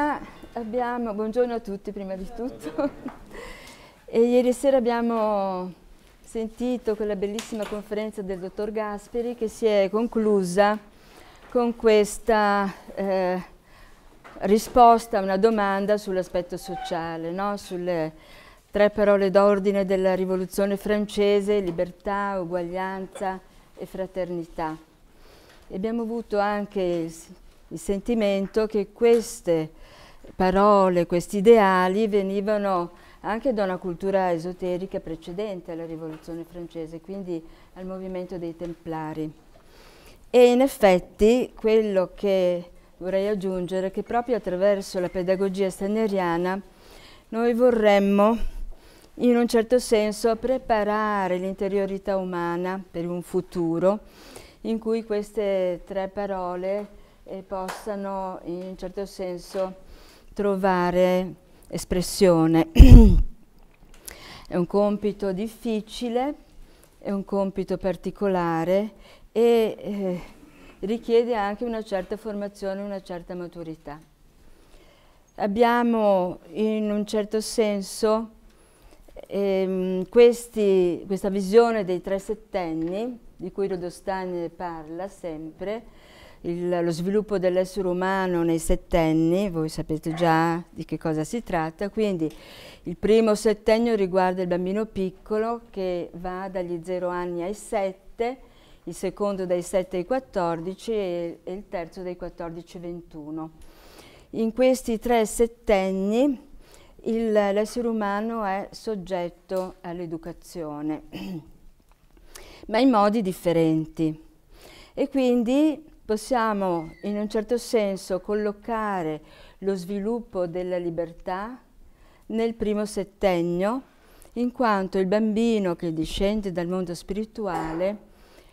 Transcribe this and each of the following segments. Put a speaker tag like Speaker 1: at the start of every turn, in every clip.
Speaker 1: sera abbiamo, buongiorno a tutti prima di tutto, e ieri sera abbiamo sentito quella bellissima conferenza del dottor Gasperi che si è conclusa con questa eh, risposta a una domanda sull'aspetto sociale, no? sulle tre parole d'ordine della rivoluzione francese, libertà, uguaglianza e fraternità. E abbiamo avuto anche il, il sentimento che queste parole, questi ideali venivano anche da una cultura esoterica precedente alla rivoluzione francese, quindi al movimento dei templari. E in effetti quello che vorrei aggiungere è che proprio attraverso la pedagogia stagneriana noi vorremmo in un certo senso preparare l'interiorità umana per un futuro in cui queste tre parole eh, possano in un certo senso trovare espressione. è un compito difficile, è un compito particolare e eh, richiede anche una certa formazione, una certa maturità. Abbiamo in un certo senso ehm, questi, questa visione dei tre settenni, di cui Rodostani parla sempre, il, lo sviluppo dell'essere umano nei settenni, voi sapete già di che cosa si tratta, quindi il primo settennio riguarda il bambino piccolo che va dagli 0 anni ai 7, il secondo dai 7 ai 14 e, e il terzo dai 14 ai 21. In questi tre settenni l'essere umano è soggetto all'educazione, ma in modi differenti. E quindi possiamo in un certo senso collocare lo sviluppo della libertà nel primo settennio, in quanto il bambino che discende dal mondo spirituale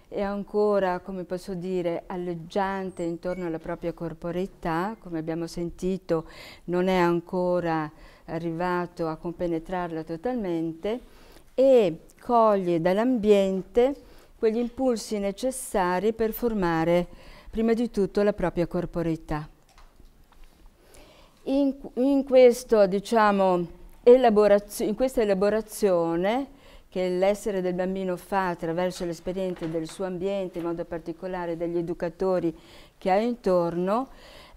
Speaker 1: è ancora, come posso dire, alleggiante intorno alla propria corporeità, come abbiamo sentito non è ancora arrivato a compenetrarla totalmente e coglie dall'ambiente quegli impulsi necessari per formare prima di tutto la propria corporeità. In, in, questo, diciamo, in questa elaborazione che l'essere del bambino fa attraverso l'esperienza del suo ambiente, in modo particolare degli educatori che ha intorno,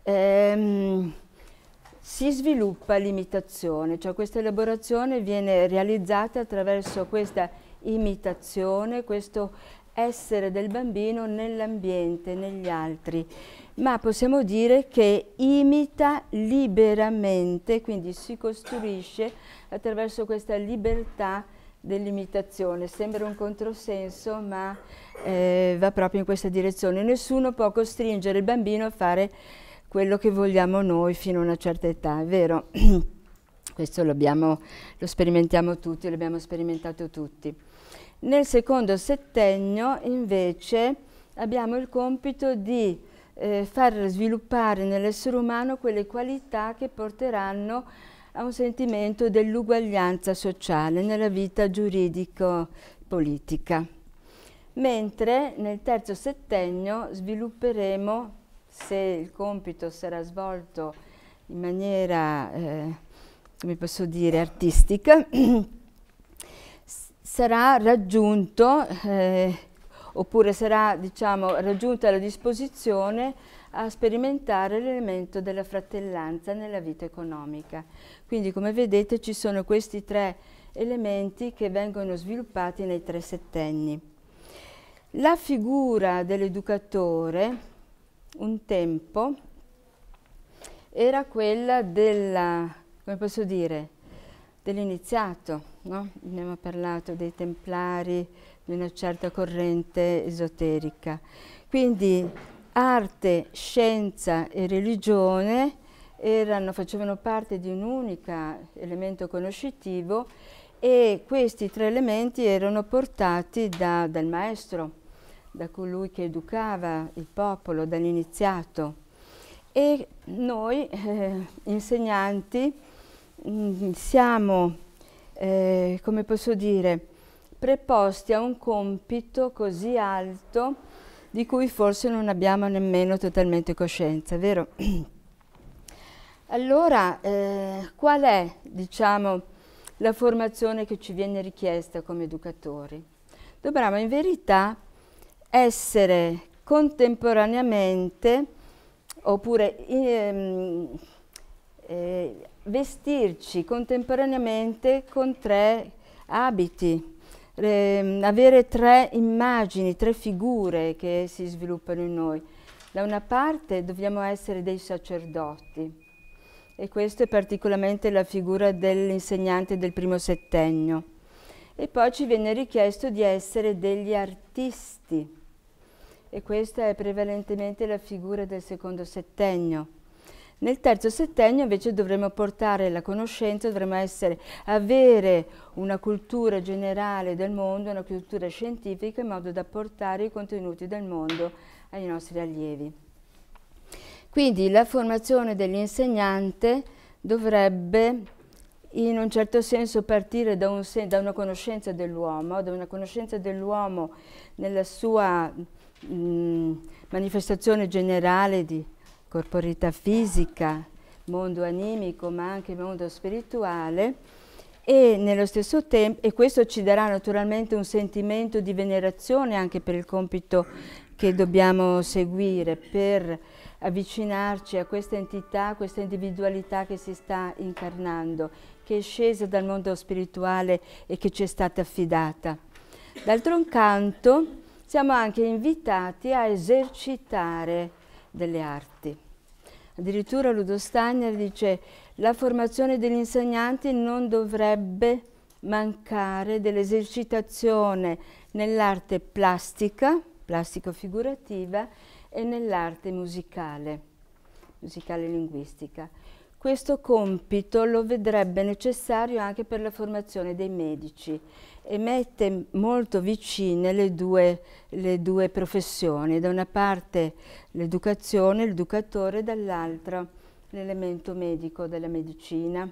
Speaker 1: ehm, si sviluppa l'imitazione, cioè questa elaborazione viene realizzata attraverso questa imitazione, questo essere del bambino nell'ambiente, negli altri, ma possiamo dire che imita liberamente, quindi si costruisce attraverso questa libertà dell'imitazione. Sembra un controsenso, ma eh, va proprio in questa direzione. Nessuno può costringere il bambino a fare quello che vogliamo noi fino a una certa età, è vero? Questo lo, abbiamo, lo sperimentiamo tutti, l'abbiamo sperimentato tutti. Nel secondo settennio invece abbiamo il compito di eh, far sviluppare nell'essere umano quelle qualità che porteranno a un sentimento dell'uguaglianza sociale nella vita giuridico-politica. Mentre nel terzo settennio svilupperemo, se il compito sarà svolto in maniera, eh, come posso dire, artistica, sarà raggiunto eh, oppure sarà diciamo, raggiunta la disposizione a sperimentare l'elemento della fratellanza nella vita economica. Quindi come vedete ci sono questi tre elementi che vengono sviluppati nei tre settenni. La figura dell'educatore un tempo era quella dell'iniziato, no? abbiamo parlato dei templari, di una certa corrente esoterica. Quindi arte, scienza e religione erano, facevano parte di un unico elemento conoscitivo e questi tre elementi erano portati da, dal maestro, da colui che educava il popolo, dall'iniziato. E noi eh, insegnanti mh, mm, siamo eh, come posso dire, preposti a un compito così alto di cui forse non abbiamo nemmeno totalmente coscienza, vero? Allora, eh, qual è, diciamo, la formazione che ci viene richiesta come educatori? Dobbiamo in verità essere contemporaneamente oppure ehm, eh, vestirci contemporaneamente con tre abiti, eh, avere tre immagini, tre figure che si sviluppano in noi. Da una parte dobbiamo essere dei sacerdoti e questa è particolarmente la figura dell'insegnante del primo settennio. E poi ci viene richiesto di essere degli artisti e questa è prevalentemente la figura del secondo settennio. Nel terzo settennio invece dovremo portare la conoscenza, dovremo essere, avere una cultura generale del mondo, una cultura scientifica in modo da portare i contenuti del mondo ai nostri allievi. Quindi la formazione dell'insegnante dovrebbe in un certo senso partire da, un sen da una conoscenza dell'uomo, da una conoscenza dell'uomo nella sua mh, mm, manifestazione generale di corporità fisica, mondo animico ma anche mondo spirituale e nello stesso tempo, e questo ci darà naturalmente un sentimento di venerazione anche per il compito che dobbiamo seguire, per avvicinarci a questa entità, a questa individualità che si sta incarnando, che è scesa dal mondo spirituale e che ci è stata affidata. D'altro canto siamo anche invitati a esercitare delle arti. Addirittura Ludo Stagner dice la formazione degli insegnanti non dovrebbe mancare dell'esercitazione nell'arte plastica, plastico-figurativa, e nell'arte musicale, musicale linguistica. Questo compito lo vedrebbe necessario anche per la formazione dei medici e mette molto vicine le due, le due professioni, da una parte l'educazione, l'educatore, dall'altra l'elemento medico della medicina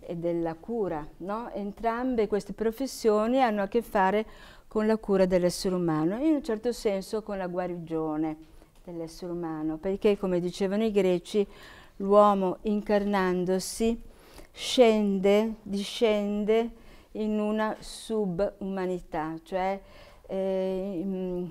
Speaker 1: e della cura. No? Entrambe queste professioni hanno a che fare con la cura dell'essere umano, in un certo senso con la guarigione dell'essere umano, perché come dicevano i greci l'uomo incarnandosi scende, discende in una subumanità, cioè eh,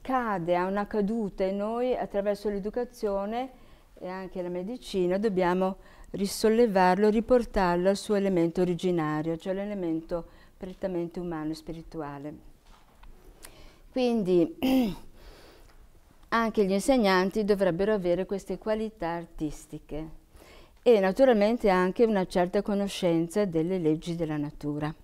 Speaker 1: cade, ha una caduta e noi attraverso l'educazione e anche la medicina dobbiamo risollevarlo, riportarlo al suo elemento originario, cioè l'elemento prettamente umano e spirituale. Quindi anche gli insegnanti dovrebbero avere queste qualità artistiche e naturalmente anche una certa conoscenza delle leggi della natura.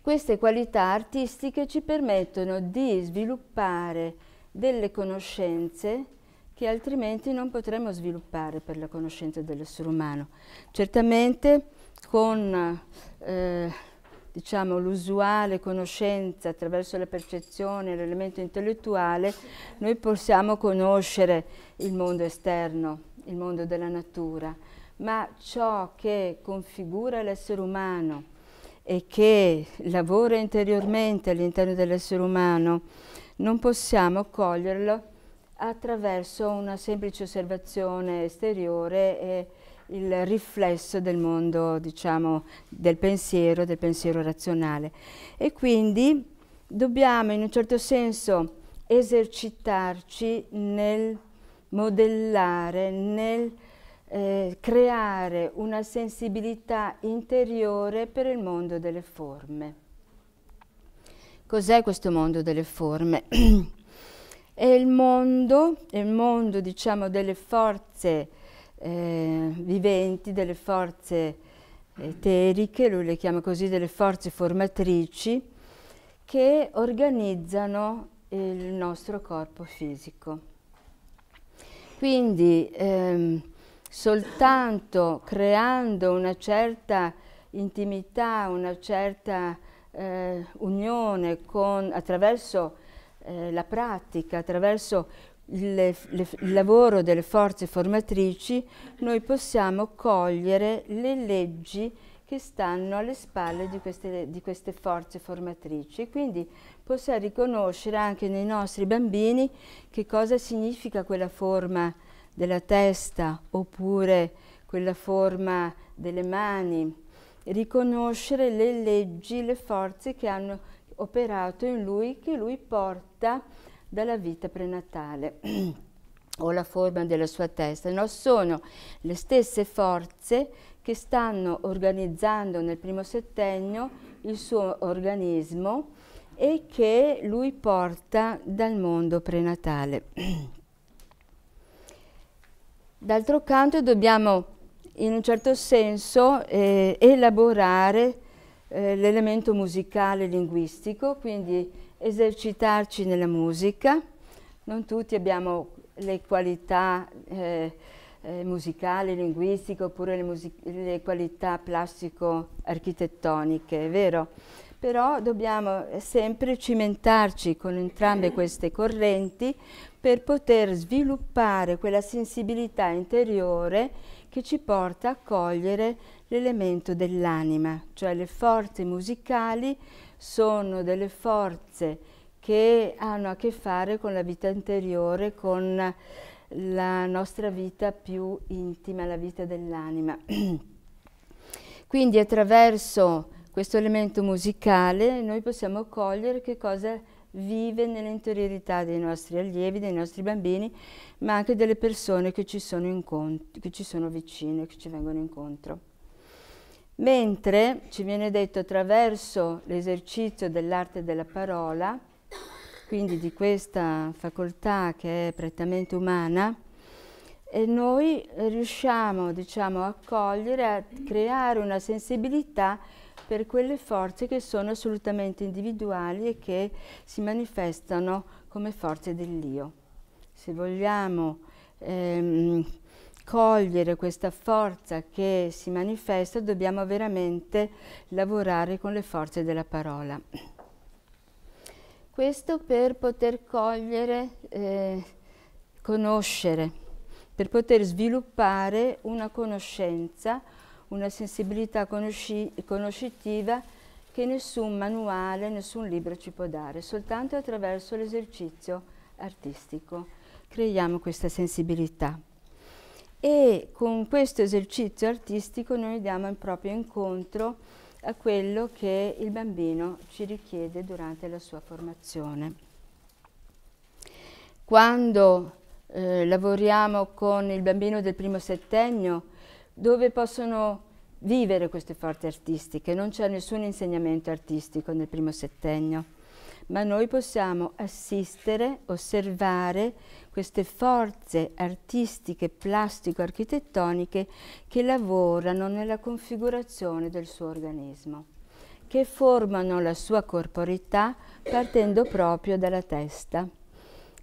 Speaker 1: Queste qualità artistiche ci permettono di sviluppare delle conoscenze che altrimenti non potremmo sviluppare per la conoscenza dell'essere umano. Certamente con eh, diciamo, l'usuale conoscenza attraverso la percezione, l'elemento intellettuale, noi possiamo conoscere il mondo esterno, il mondo della natura, ma ciò che configura l'essere umano e che lavora interiormente all'interno dell'essere umano, non possiamo coglierlo attraverso una semplice osservazione esteriore e il riflesso del mondo, diciamo, del pensiero, del pensiero razionale. E quindi dobbiamo in un certo senso esercitarci nel modellare, nel eh, creare una sensibilità interiore per il mondo delle forme. Cos'è questo mondo delle forme? è il mondo, è il mondo diciamo, delle forze eh, viventi, delle forze eteriche, lui le chiama così delle forze formatrici, che organizzano il nostro corpo fisico. Quindi ehm, soltanto creando una certa intimità, una certa eh, unione con, attraverso eh, la pratica, attraverso le, le, il lavoro delle forze formatrici, noi possiamo cogliere le leggi che stanno alle spalle di queste, di queste forze formatrici. Quindi possiamo riconoscere anche nei nostri bambini che cosa significa quella forma della testa oppure quella forma delle mani, riconoscere le leggi, le forze che hanno operato in lui, che lui porta dalla vita prenatale o la forma della sua testa, no? sono le stesse forze che stanno organizzando nel primo settennio il suo organismo e che lui porta dal mondo prenatale. D'altro canto dobbiamo in un certo senso eh, elaborare eh, l'elemento musicale linguistico, quindi esercitarci nella musica, non tutti abbiamo le qualità eh, eh, musicali, linguistiche oppure le, music le qualità plastico-architettoniche, è vero? Però dobbiamo sempre cimentarci con entrambe queste correnti per poter sviluppare quella sensibilità interiore che ci porta a cogliere l'elemento dell'anima, cioè le forze musicali sono delle forze che hanno a che fare con la vita interiore, con la nostra vita più intima, la vita dell'anima. Quindi attraverso questo elemento musicale noi possiamo cogliere che cosa vive nell'interiorità dei nostri allievi, dei nostri bambini, ma anche delle persone che ci sono, che ci sono vicine, che ci vengono incontro. Mentre ci viene detto attraverso l'esercizio dell'arte della parola, quindi di questa facoltà che è prettamente umana, noi riusciamo diciamo, a cogliere, a creare una sensibilità per quelle forze che sono assolutamente individuali e che si manifestano come forze dell'io. Se vogliamo ehm, cogliere questa forza che si manifesta dobbiamo veramente lavorare con le forze della parola. Questo per poter cogliere, eh, conoscere, per poter sviluppare una conoscenza, una sensibilità conosci conoscitiva che nessun manuale, nessun libro ci può dare, soltanto attraverso l'esercizio artistico. Creiamo questa sensibilità e con questo esercizio artistico noi diamo il proprio incontro a quello che il bambino ci richiede durante la sua formazione. Quando eh, lavoriamo con il bambino del primo settennio, dove possono vivere queste forze artistiche, non c'è nessun insegnamento artistico nel primo settennio ma noi possiamo assistere, osservare queste forze artistiche, plastico-architettoniche che lavorano nella configurazione del suo organismo, che formano la sua corporità partendo proprio dalla testa.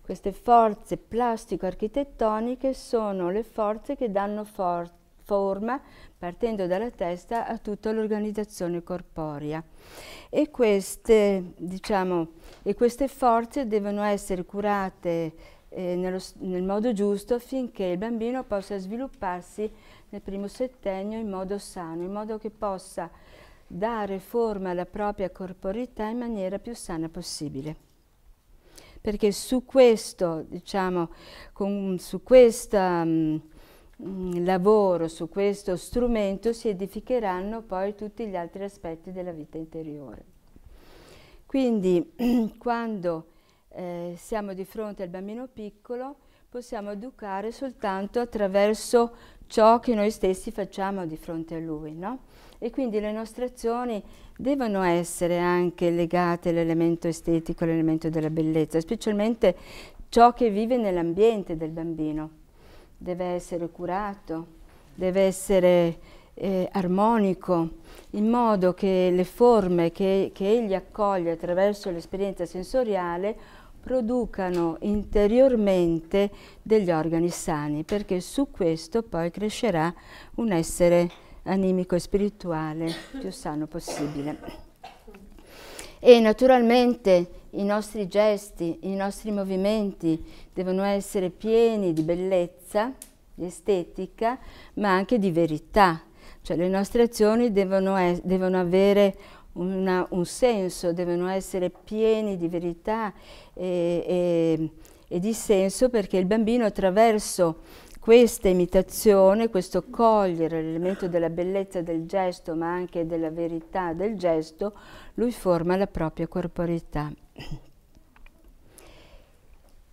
Speaker 1: Queste forze plastico-architettoniche sono le forze che danno forza forma, partendo dalla testa, a tutta l'organizzazione corporea. E queste, diciamo, e queste forze devono essere curate eh, nello, nel modo giusto affinché il bambino possa svilupparsi nel primo settennio in modo sano, in modo che possa dare forma alla propria corporità in maniera più sana possibile perché su questo, diciamo, con, su questa mh, mh, mm, lavoro su questo strumento si edificheranno poi tutti gli altri aspetti della vita interiore. Quindi quando eh, siamo di fronte al bambino piccolo possiamo educare soltanto attraverso ciò che noi stessi facciamo di fronte a lui, no? E quindi le nostre azioni devono essere anche legate all'elemento estetico, all'elemento della bellezza, specialmente ciò che vive nell'ambiente del bambino deve essere curato, deve essere eh, armonico, in modo che le forme che, che egli accoglie attraverso l'esperienza sensoriale producano interiormente degli organi sani, perché su questo poi crescerà un essere animico e spirituale più sano possibile e naturalmente i nostri gesti, i nostri movimenti devono essere pieni di bellezza, di estetica, ma anche di verità. Cioè le nostre azioni devono, es- devono avere una, un senso, devono essere pieni di verità e, e, e di senso perché il bambino attraverso questa imitazione, questo cogliere l'elemento della bellezza del gesto, ma anche della verità del gesto, lui forma la propria corporeità.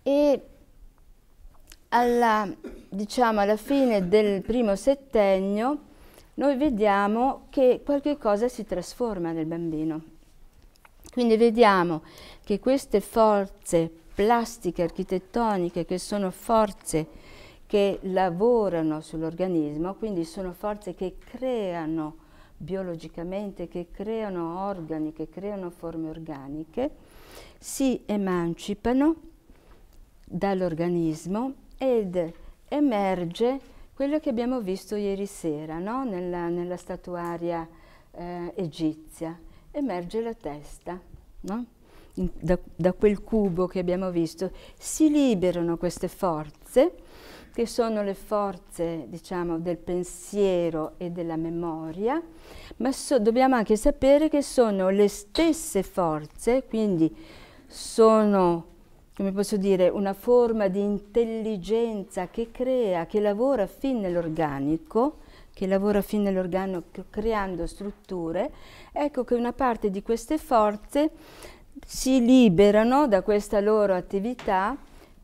Speaker 1: E alla, diciamo, alla fine del primo settennio noi vediamo che qualche cosa si trasforma nel bambino. Quindi vediamo che queste forze plastiche architettoniche, che sono forze che lavorano sull'organismo, quindi sono forze che creano biologicamente, che creano organi, che creano forme organiche, si emancipano dall'organismo ed emerge quello che abbiamo visto ieri sera no? nella, nella, statuaria eh, egizia, emerge la testa. No? Da, da quel cubo che abbiamo visto, si liberano queste forze che sono le forze diciamo, del pensiero e della memoria, ma so, dobbiamo anche sapere che sono le stesse forze, quindi sono, come posso dire, una forma di intelligenza che crea, che lavora fin nell'organico, che lavora fin nell'organico creando strutture, ecco che una parte di queste forze si liberano da questa loro attività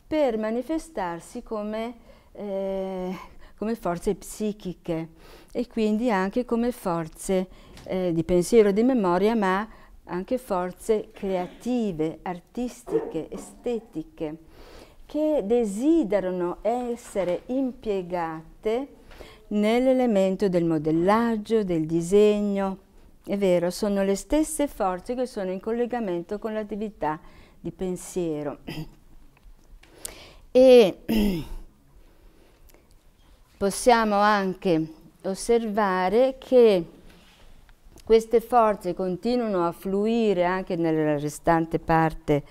Speaker 1: per manifestarsi come eh, come forze psichiche e quindi anche come forze eh, di pensiero e di memoria, ma anche forze creative, artistiche, estetiche, che desiderano essere impiegate nell'elemento del modellaggio, del disegno. È vero, sono le stesse forze che sono in collegamento con l'attività di pensiero. E possiamo anche osservare che queste forze continuano a fluire anche nella restante parte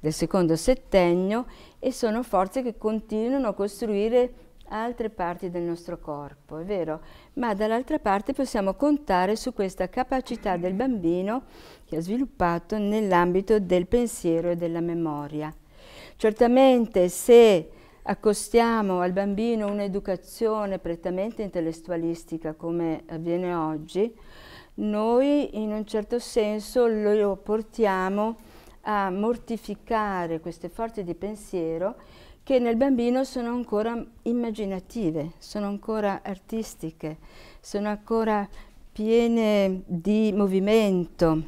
Speaker 1: del secondo settennio e sono forze che continuano a costruire altre parti del nostro corpo, è vero? Ma dall'altra parte possiamo contare su questa capacità del bambino che ha sviluppato nell'ambito del pensiero e della memoria. Certamente se accostiamo al bambino un'educazione prettamente intellettualistica come avviene oggi, noi in un certo senso lo portiamo a mortificare queste forze di pensiero che nel bambino sono ancora immaginative, sono ancora artistiche, sono ancora piene di movimento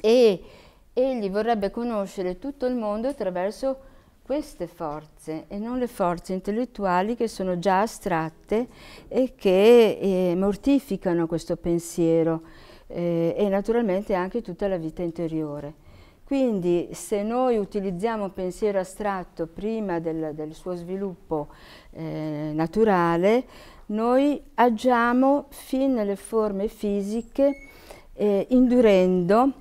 Speaker 1: e egli vorrebbe conoscere tutto il mondo attraverso queste forze e non le forze intellettuali che sono già astratte e che eh, mortificano questo pensiero eh, e naturalmente anche tutta la vita interiore. Quindi se noi utilizziamo un pensiero astratto prima del, del suo sviluppo eh, naturale, noi agiamo fin nelle forme fisiche eh, indurendo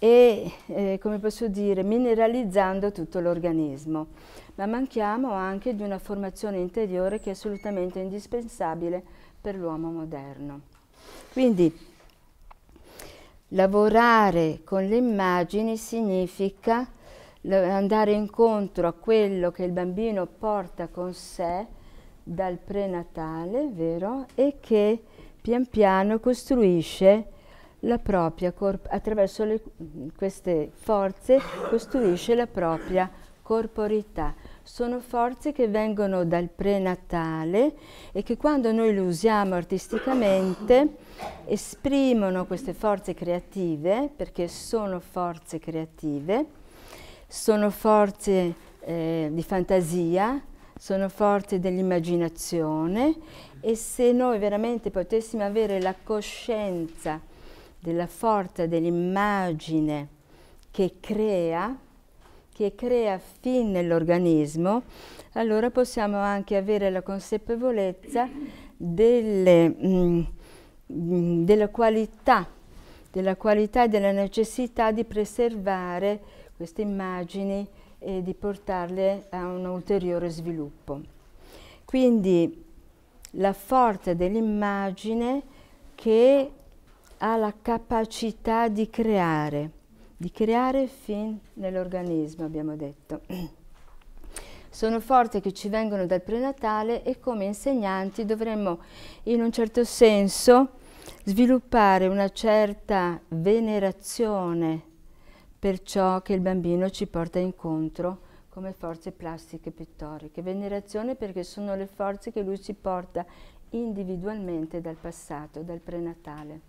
Speaker 1: e, eh, come posso dire, mineralizzando tutto l'organismo. Ma manchiamo anche di una formazione interiore che è assolutamente indispensabile per l'uomo moderno. Quindi lavorare con le immagini significa andare incontro a quello che il bambino porta con sé dal prenatale, vero? E che pian piano costruisce la propria attraverso le, queste forze costruisce la propria corporità. Sono forze che vengono dal prenatale e che quando noi le usiamo artisticamente esprimono queste forze creative, perché sono forze creative, sono forze eh, di fantasia, sono forze dell'immaginazione e se noi veramente potessimo avere la coscienza della forza dell'immagine che crea, che crea fin nell'organismo, allora possiamo anche avere la consapevolezza delle, mh, mm, mm, della qualità, della qualità e della necessità di preservare queste immagini e di portarle a un ulteriore sviluppo. Quindi la forza dell'immagine che ha la capacità di creare, di creare fin nell'organismo, abbiamo detto. Sono forze che ci vengono dal prenatale e come insegnanti dovremmo in un certo senso sviluppare una certa venerazione per ciò che il bambino ci porta incontro come forze plastiche pittoriche. Venerazione perché sono le forze che lui ci porta individualmente dal passato, dal prenatale.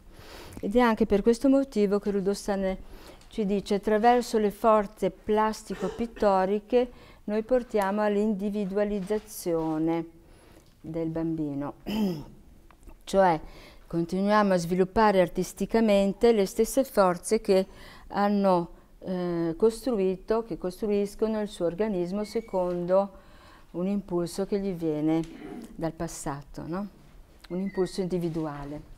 Speaker 1: Ed è anche per questo motivo che Rudossane ci dice attraverso le forze plastico-pittoriche noi portiamo all'individualizzazione del bambino, cioè continuiamo a sviluppare artisticamente le stesse forze che hanno eh, costruito, che costruiscono il suo organismo secondo un impulso che gli viene dal passato, no? un impulso individuale.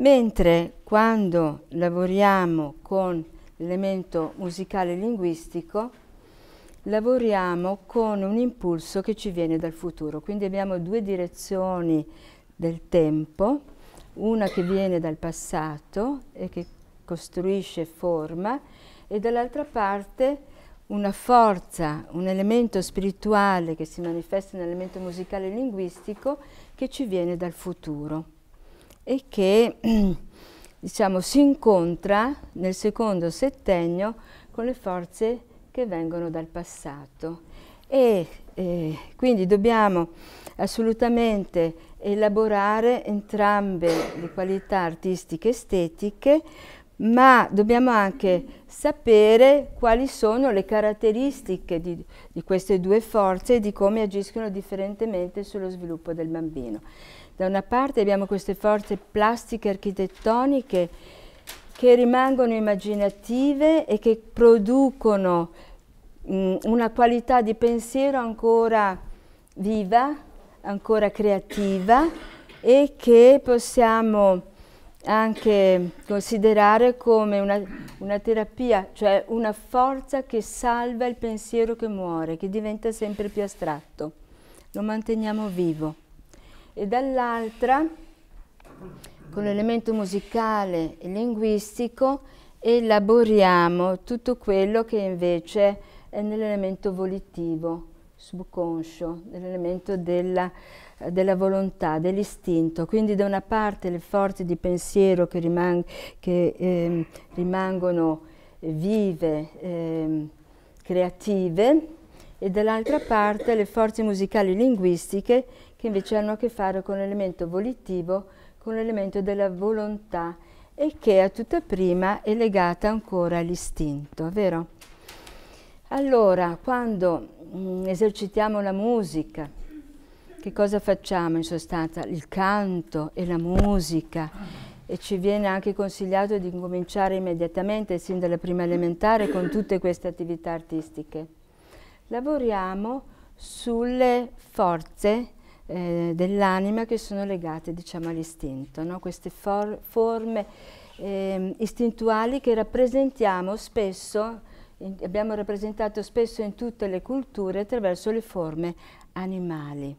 Speaker 1: Mentre quando lavoriamo con l'elemento musicale linguistico, lavoriamo con un impulso che ci viene dal futuro. Quindi abbiamo due direzioni del tempo, una che viene dal passato e che costruisce forma e dall'altra parte una forza, un elemento spirituale che si manifesta nell'elemento musicale e linguistico che ci viene dal futuro e che diciamo, si incontra nel secondo settennio con le forze che vengono dal passato. E eh, quindi dobbiamo assolutamente elaborare entrambe le qualità artistiche estetiche, ma dobbiamo anche sapere quali sono le caratteristiche di, di queste due forze e di come agiscono differentemente sullo sviluppo del bambino. Da una parte abbiamo queste forze plastiche architettoniche che rimangono immaginative e che producono mh, mm, una qualità di pensiero ancora viva, ancora creativa e che possiamo anche considerare come una, una, terapia, cioè una forza che salva il pensiero che muore, che diventa sempre più astratto. Lo manteniamo vivo e dall'altra con l'elemento musicale e linguistico elaboriamo tutto quello che invece è nell'elemento volitivo, subconscio, nell'elemento della, della, volontà, dell'istinto. Quindi da una parte le forze di pensiero che, rimang che eh, rimangono vive, eh, creative, e dall'altra parte le forze musicali e linguistiche che invece hanno a che fare con l'elemento volitivo, con l'elemento della volontà e che a tutta prima è legata ancora all'istinto, vero? Allora, quando mh, mm, esercitiamo la musica, che cosa facciamo in sostanza? Il canto e la musica e ci viene anche consigliato di incominciare immediatamente, sin dalla prima elementare, con tutte queste attività artistiche. Lavoriamo sulle forze eh, dell'anima che sono legate diciamo, all'istinto, no? queste for forme eh, istintuali che rappresentiamo spesso, in, abbiamo rappresentato spesso in tutte le culture attraverso le forme animali.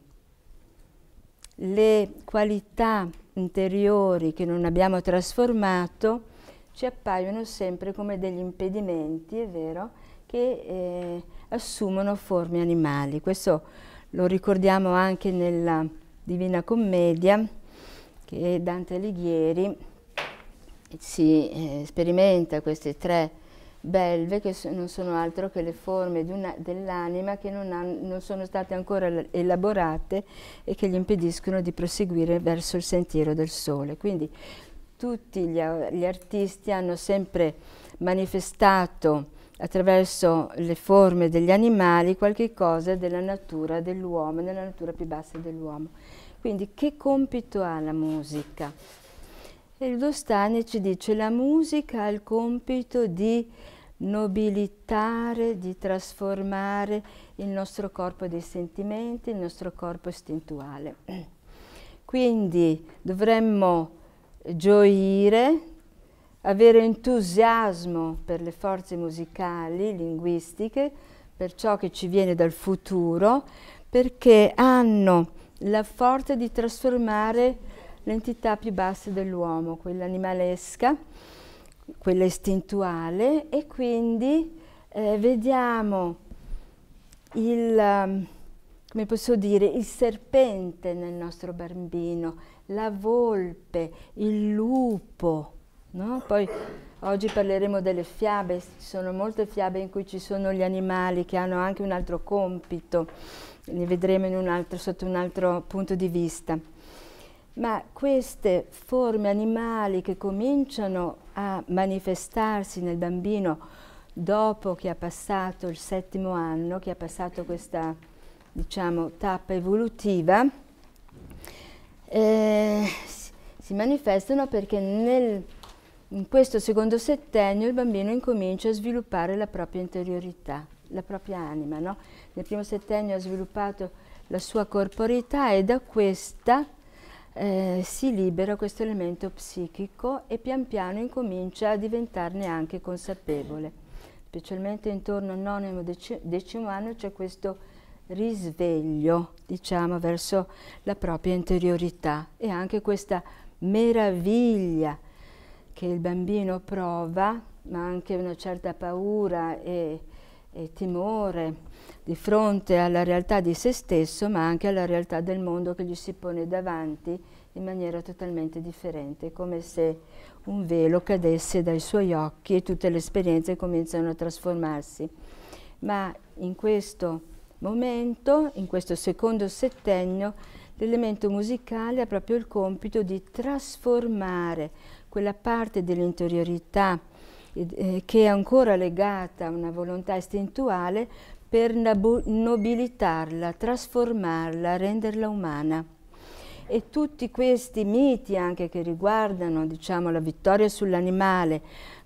Speaker 1: Le qualità interiori che non abbiamo trasformato ci appaiono sempre come degli impedimenti, è vero, che eh, assumono forme animali. Questo lo ricordiamo anche nella Divina Commedia che Dante Alighieri eh, si eh, sperimenta queste tre belve che so, non sono altro che le forme dell'anima che non, ha, non, sono state ancora elaborate e che gli impediscono di proseguire verso il sentiero del sole. Quindi tutti gli, gli artisti hanno sempre manifestato attraverso le forme degli animali qualche cosa della natura dell'uomo, della natura più bassa dell'uomo. Quindi che compito ha la musica? E il Dostani ci dice la musica ha il compito di nobilitare, di trasformare il nostro corpo dei sentimenti, il nostro corpo istintuale. Quindi dovremmo gioire avere entusiasmo per le forze musicali, linguistiche, per ciò che ci viene dal futuro, perché hanno la forza di trasformare l'entità più bassa dell'uomo, quella animalesca, quella istintuale, e quindi eh, vediamo il, ehm, come posso dire, il serpente nel nostro bambino, la volpe, il lupo, No? Poi oggi parleremo delle fiabe, ci sono molte fiabe in cui ci sono gli animali che hanno anche un altro compito, ne vedremo un altro, sotto un altro punto di vista. Ma queste forme animali che cominciano a manifestarsi nel bambino dopo che ha passato il settimo anno, che ha passato questa diciamo, tappa evolutiva, eh, si manifestano perché nel in questo secondo settennio il bambino incomincia a sviluppare la propria interiorità, la propria anima. No? Nel primo settennio ha sviluppato la sua corporeità e da questa eh, si libera questo elemento psichico e pian piano incomincia a diventarne anche consapevole. Specialmente intorno al nonimo dec decimo anno c'è questo risveglio, diciamo, verso la propria interiorità e anche questa meraviglia che il bambino prova, ma anche una certa paura e, e timore di fronte alla realtà di se stesso, ma anche alla realtà del mondo che gli si pone davanti in maniera totalmente differente, come se un velo cadesse dai suoi occhi e tutte le esperienze cominciano a trasformarsi. Ma in questo momento, in questo secondo settennio, l'elemento musicale ha proprio il compito di trasformare quella parte dell'interiorità eh, che è ancora legata a una volontà istintuale per nobilitarla, trasformarla, renderla umana. E tutti questi miti anche che riguardano diciamo, la vittoria sull'animale,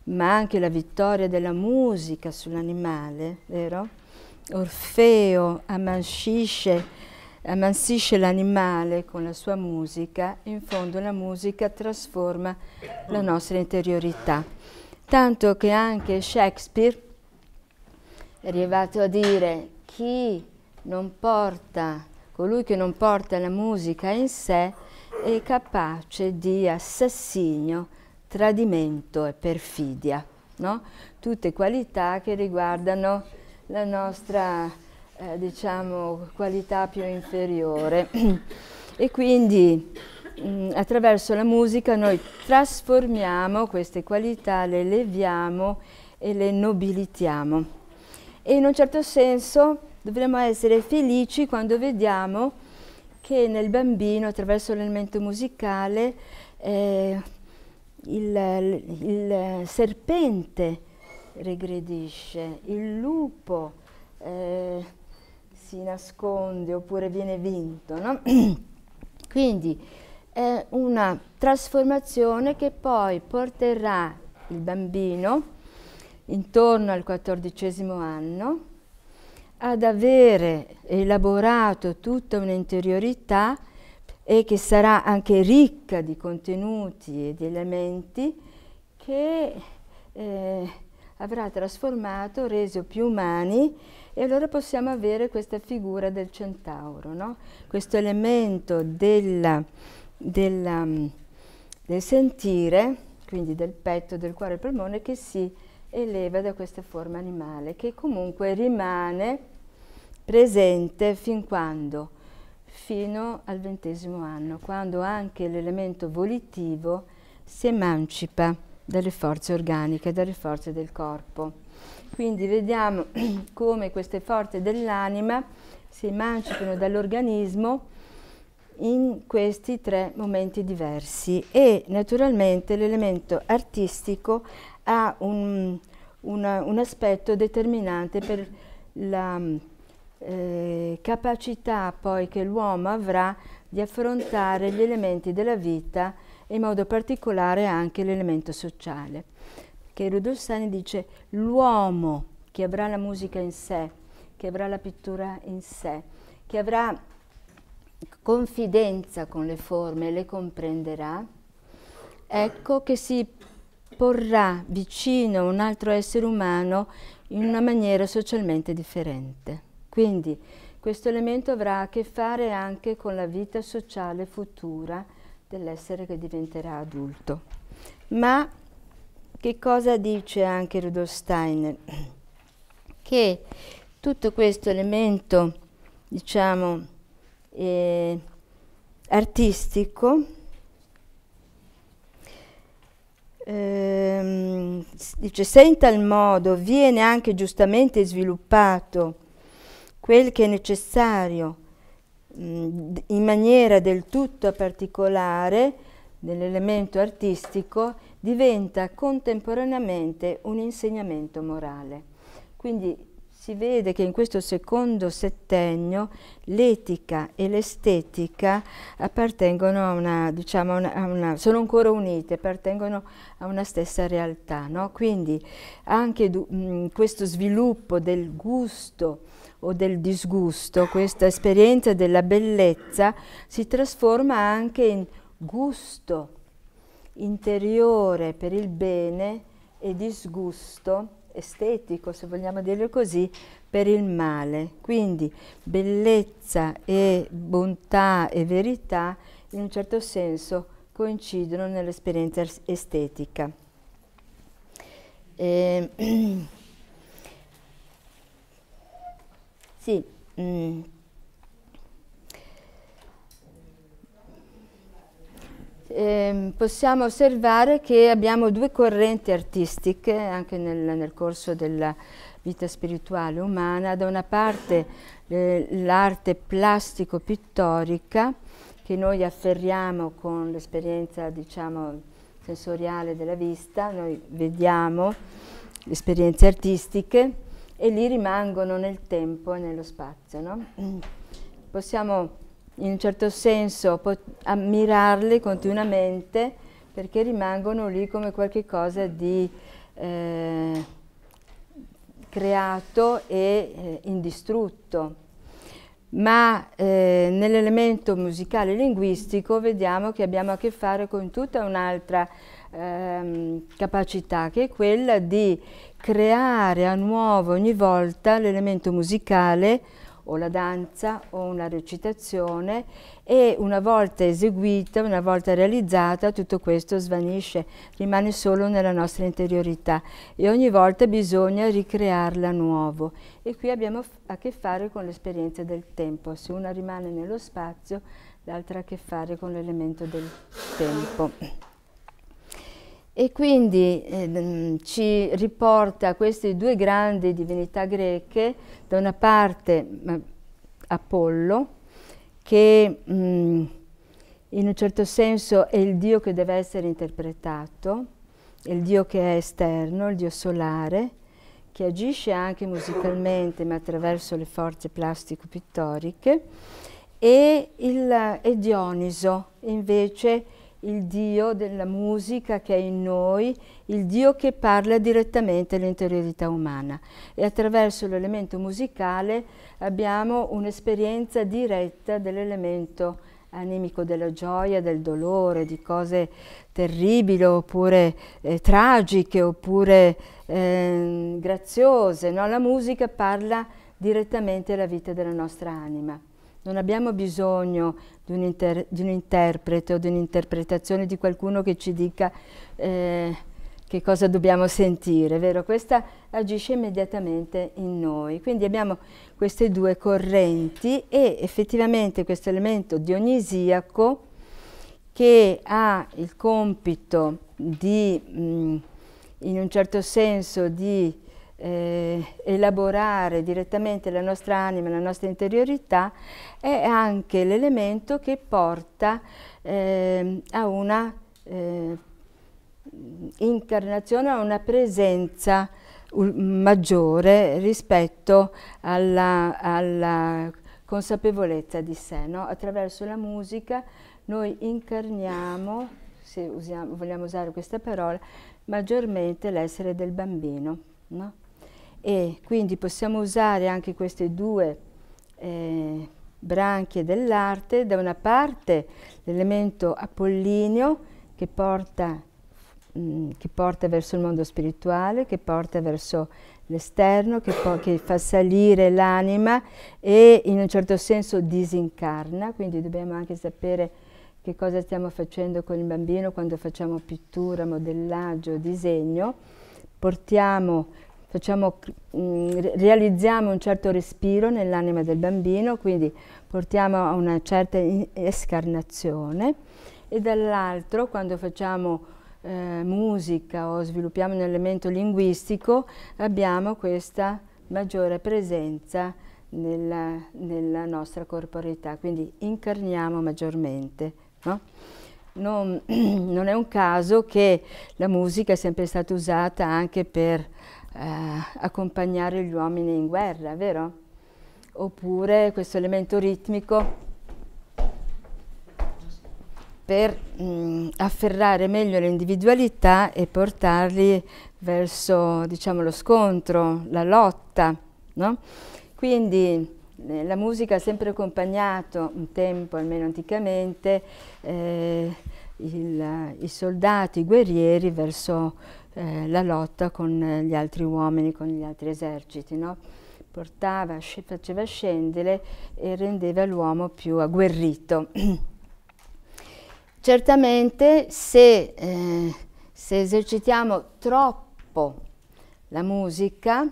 Speaker 1: ma anche la vittoria della musica sull'animale, vero? Orfeo, Amanscisce, ammansisce l'animale con la sua musica, in fondo la musica trasforma la nostra interiorità. Tanto che anche Shakespeare è arrivato a dire chi non porta, colui che non porta la musica in sé è capace di assassinio, tradimento e perfidia. No? Tutte qualità che riguardano la nostra eh, diciamo, qualità più inferiore. e quindi mh, mm, attraverso la musica noi trasformiamo queste qualità, le leviamo e le nobilitiamo. E in un certo senso dovremmo essere felici quando vediamo che nel bambino, attraverso l'elemento musicale, eh, il, il, serpente regredisce, il lupo, eh, si nasconde oppure viene vinto. No? Quindi è una trasformazione che poi porterà il bambino intorno al quattordicesimo anno ad avere elaborato tutta un'interiorità e che sarà anche ricca di contenuti e di elementi che eh, avrà trasformato, reso più umani e allora possiamo avere questa figura del centauro, no? questo elemento della, della, del sentire, quindi del petto, del cuore e del polmone, che si eleva da questa forma animale, che comunque rimane presente fin quando? Fino al ventesimo anno, quando anche l'elemento volitivo si emancipa dalle forze organiche, dalle forze del corpo. Quindi vediamo come queste forze dell'anima si emancipano dall'organismo in questi tre momenti diversi e naturalmente l'elemento artistico ha un, una, un, aspetto determinante per la eh, capacità poi che l'uomo avrà di affrontare gli elementi della vita e in modo particolare anche l'elemento sociale che Rudossani dice l'uomo che avrà la musica in sé, che avrà la pittura in sé, che avrà confidenza con le forme, le comprenderà, ecco che si porrà vicino a un altro essere umano in una maniera socialmente differente. Quindi questo elemento avrà a che fare anche con la vita sociale futura dell'essere che diventerà adulto. Ma che cosa dice anche Rudolf Steiner? Che tutto questo elemento, diciamo, eh, artistico, ehm, dice, se in tal modo viene anche giustamente sviluppato quel che è necessario mh, in maniera del tutto particolare dell'elemento artistico, diventa contemporaneamente un insegnamento morale. Quindi si vede che in questo secondo settennio l'etica e l'estetica appartengono a una, diciamo, a una, a una, sono ancora unite, appartengono a una stessa realtà. No? Quindi anche mh, questo sviluppo del gusto o del disgusto, questa esperienza della bellezza si trasforma anche in gusto interiore per il bene e disgusto estetico, se vogliamo dirlo così, per il male. Quindi bellezza e bontà e verità in un certo senso coincidono nell'esperienza estetica. E, ehm, sì, mm, eh, possiamo osservare che abbiamo due correnti artistiche anche nel, nel corso della vita spirituale umana, da una parte eh, l'arte plastico-pittorica che noi afferriamo con l'esperienza diciamo, sensoriale della vista, noi vediamo le esperienze artistiche e lì rimangono nel tempo e nello spazio. No? Possiamo in un certo senso ammirarli continuamente perché rimangono lì come qualcosa di eh, creato e eh, indistrutto. Ma eh, nell'elemento musicale linguistico vediamo che abbiamo a che fare con tutta un'altra ehm, capacità, che è quella di creare a nuovo ogni volta l'elemento musicale o la danza o una recitazione e una volta eseguita, una volta realizzata, tutto questo svanisce, rimane solo nella nostra interiorità e ogni volta bisogna ricrearla nuovo. E qui abbiamo a che fare con l'esperienza del tempo, se una rimane nello spazio, l'altra ha a che fare con l'elemento del tempo. E quindi eh, ci riporta a queste due grandi divinità greche, da una parte mm, Apollo, che mh, mm, in un certo senso è il Dio che deve essere interpretato, è il Dio che è esterno, il Dio solare, che agisce anche musicalmente, ma attraverso le forze plastico-pittoriche, e, il, e Dioniso, invece, il Dio della musica che è in noi, il Dio che parla direttamente all'interiorità umana e attraverso l'elemento musicale abbiamo un'esperienza diretta dell'elemento animico della gioia, del dolore, di cose terribili oppure eh, tragiche oppure eh, graziose. No? La musica parla direttamente alla vita della nostra anima. Non abbiamo bisogno di un, inter di un interprete o di un'interpretazione di qualcuno che ci dica eh, che cosa dobbiamo sentire, vero? Questa agisce immediatamente in noi. Quindi abbiamo queste due correnti e effettivamente questo elemento dionisiaco che ha il compito di, mh, in un certo senso, di eh, elaborare direttamente la nostra anima, la nostra interiorità, è anche l'elemento che porta eh, a una eh, incarnazione, a una presenza maggiore rispetto alla, alla consapevolezza di sé. No? Attraverso la musica noi incarniamo, se usiamo, vogliamo usare questa parola, maggiormente l'essere del bambino. No? e quindi possiamo usare anche queste due eh, branchie dell'arte, da una parte l'elemento apollinio che porta, mh, mm, che porta, verso il mondo spirituale, che porta verso l'esterno, che, che, fa salire l'anima e in un certo senso disincarna, quindi dobbiamo anche sapere che cosa stiamo facendo con il bambino quando facciamo pittura, modellaggio, disegno. Portiamo facciamo, mh, mm, realizziamo un certo respiro nell'anima del bambino, quindi portiamo a una certa escarnazione e dall'altro quando facciamo eh, musica o sviluppiamo un elemento linguistico abbiamo questa maggiore presenza nella, nella nostra corporeità, quindi incarniamo maggiormente. No? Non, non è un caso che la musica è sempre stata usata anche per eh, accompagnare gli uomini in guerra, vero? Oppure questo elemento ritmico per mh, mm, afferrare meglio l'individualità e portarli verso diciamo, lo scontro, la lotta. No? Quindi eh, la musica ha sempre accompagnato, un tempo almeno anticamente, eh, il, i soldati, i guerrieri verso eh, la lotta con eh, gli altri uomini, con gli altri eserciti, no? portava, faceva scendere e rendeva l'uomo più agguerrito. Certamente se, eh, se esercitiamo troppo la musica,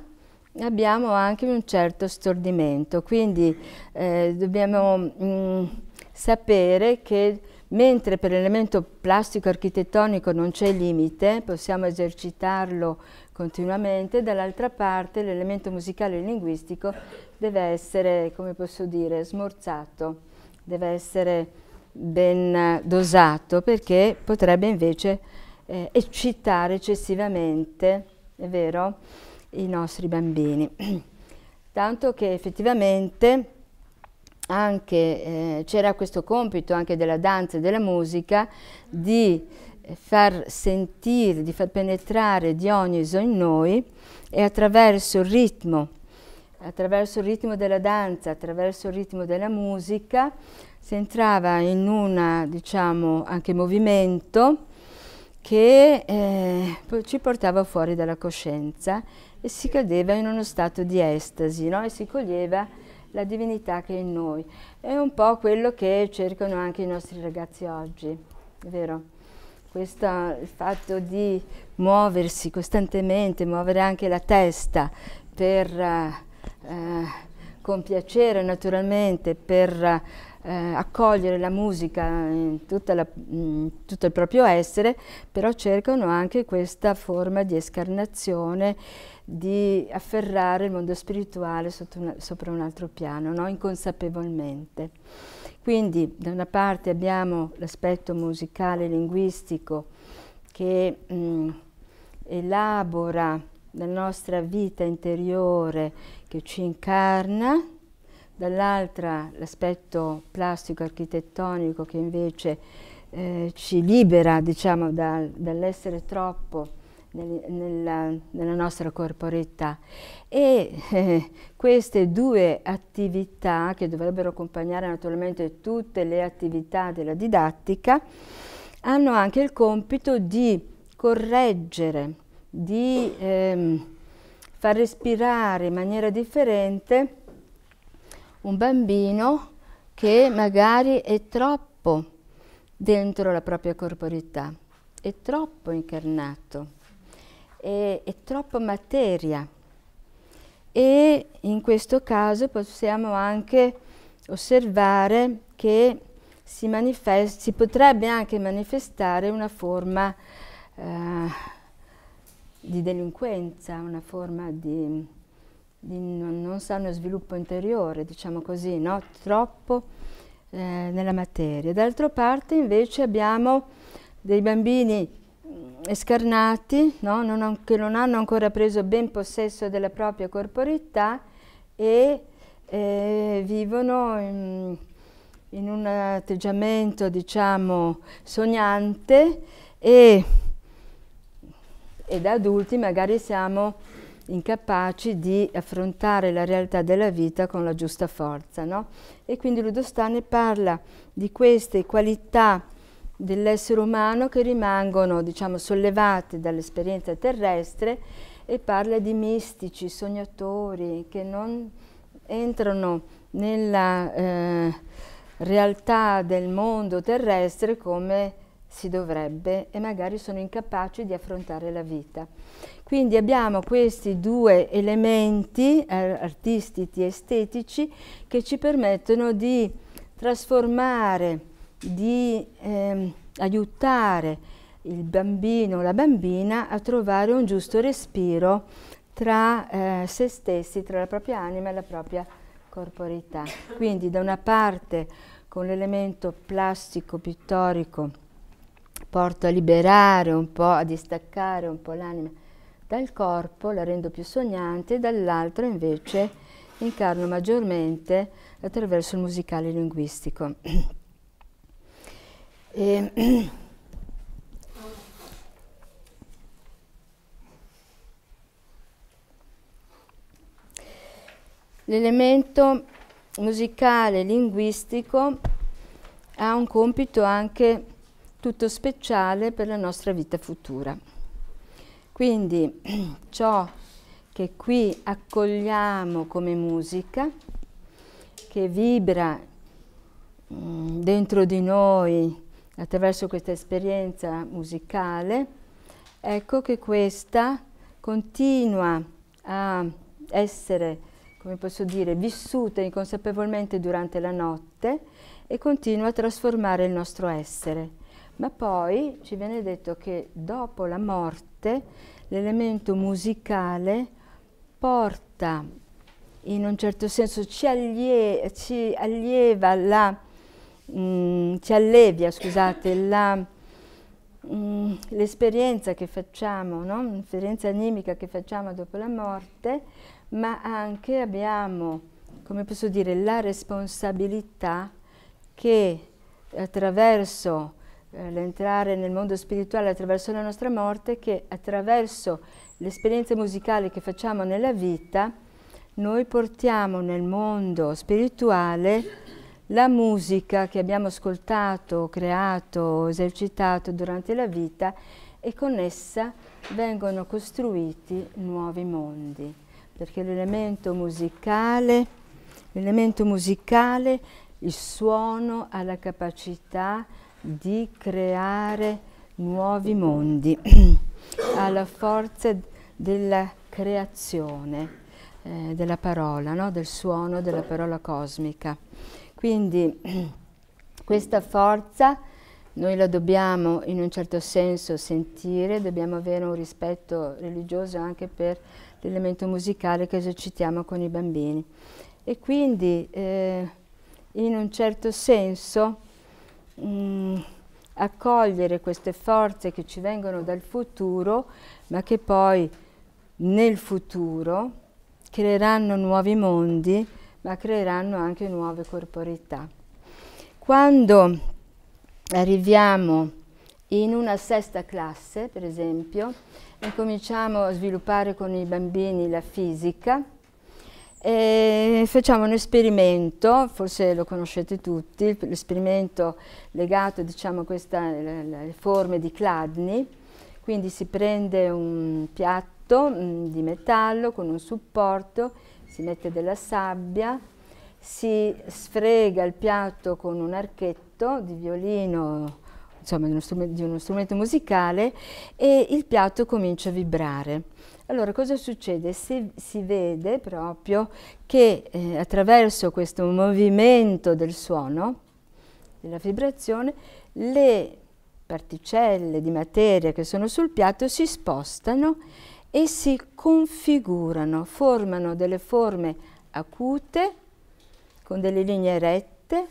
Speaker 1: abbiamo anche un certo stordimento, quindi eh, dobbiamo mh, mm, sapere che Mentre per l'elemento plastico architettonico non c'è limite, possiamo esercitarlo continuamente, dall'altra parte l'elemento musicale e linguistico deve essere, come posso dire, smorzato, deve essere ben dosato perché potrebbe invece eh, eccitare eccessivamente, è vero, i nostri bambini. Tanto che effettivamente anche, eh, c'era questo compito anche della danza e della musica di far sentire, di far penetrare Dioniso in noi e attraverso il ritmo, attraverso il ritmo della danza, attraverso il ritmo della musica, si entrava in un diciamo, movimento che eh, ci portava fuori dalla coscienza e si cadeva in uno stato di estasi no? e si coglieva la divinità che è in noi. È un po' quello che cercano anche i nostri ragazzi oggi, vero? Questo, il fatto di muoversi costantemente, muovere anche la testa per eh, eh compiacere naturalmente, per eh, accogliere la musica in, la, in, tutto il proprio essere, però cercano anche questa forma di escarnazione di afferrare il mondo spirituale una, sopra un altro piano, no? inconsapevolmente. Quindi da una parte abbiamo l'aspetto musicale, linguistico, che mh, mm, elabora la nostra vita interiore, che ci incarna, dall'altra l'aspetto plastico, architettonico, che invece eh, ci libera diciamo, da, dall'essere troppo nel, nella, nella, nostra corporeità e eh, queste due attività che dovrebbero accompagnare naturalmente tutte le attività della didattica hanno anche il compito di correggere, di ehm, far respirare in maniera differente un bambino che magari è troppo dentro la propria corporeità, è troppo incarnato è, è troppa materia e in questo caso possiamo anche osservare che si, si potrebbe anche manifestare una forma eh, di delinquenza, una forma di, di non sano sviluppo interiore, diciamo così, no? troppo eh, nella materia. D'altra parte invece abbiamo dei bambini scarnati, no? non che non hanno ancora preso ben possesso della propria corporeità e eh, vivono in, in, un atteggiamento, diciamo, sognante e, e da adulti magari siamo incapaci di affrontare la realtà della vita con la giusta forza. No? E quindi Ludostane parla di queste qualità dell'essere umano che rimangono diciamo, sollevati dall'esperienza terrestre e parla di mistici, sognatori che non entrano nella eh, realtà del mondo terrestre come si dovrebbe e magari sono incapaci di affrontare la vita. Quindi abbiamo questi due elementi eh, artistici e estetici che ci permettono di trasformare di eh, aiutare il bambino o la bambina a trovare un giusto respiro tra eh, se stessi, tra la propria anima e la propria corporità. Quindi da una parte con l'elemento plastico, pittorico, porto a liberare un po', a distaccare un po' l'anima dal corpo, la rendo più sognante, dall'altro invece incarno maggiormente attraverso il musicale linguistico. E, ehm, L'elemento musicale linguistico ha un compito anche tutto speciale per la nostra vita futura. Quindi ciò che qui accogliamo come musica, che vibra mh, mm, dentro di noi attraverso questa esperienza musicale, ecco che questa continua a essere, come posso dire, vissuta inconsapevolmente durante la notte e continua a trasformare il nostro essere. Ma poi ci viene detto che dopo la morte l'elemento musicale porta, in un certo senso, ci, allie ci allieva la Mm, ci allevia, scusate, mm, l'esperienza che facciamo, no? l'esperienza animica che facciamo dopo la morte, ma anche abbiamo, come posso dire, la responsabilità che attraverso eh, l'entrare nel mondo spirituale, attraverso la nostra morte, che attraverso l'esperienza musicale che facciamo nella vita, noi portiamo nel mondo spirituale la musica che abbiamo ascoltato, creato, esercitato durante la vita e con essa vengono costruiti nuovi mondi, perché l'elemento musicale, musicale, il suono ha la capacità di creare nuovi mondi, ha la forza della creazione eh, della parola, no? del suono della parola cosmica. Quindi questa forza noi la dobbiamo in un certo senso sentire, dobbiamo avere un rispetto religioso anche per l'elemento musicale che esercitiamo con i bambini. E quindi eh, in un certo senso mh, mm, accogliere queste forze che ci vengono dal futuro, ma che poi nel futuro creeranno nuovi mondi ma creeranno anche nuove corporità. Quando arriviamo in una sesta classe, per esempio, e cominciamo a sviluppare con i bambini la fisica, e facciamo un esperimento, forse lo conoscete tutti, l'esperimento legato diciamo, a queste forme di Chladni, quindi si prende un piatto mh, mm, di metallo con un supporto si mette della sabbia, si sfrega il piatto con un archetto di violino, insomma di uno, strumento, di uno strumento musicale e il piatto comincia a vibrare. Allora cosa succede? Si, si vede proprio che eh, attraverso questo movimento del suono, della vibrazione, le particelle di materia che sono sul piatto si spostano e si configurano, formano delle forme acute con delle linee rette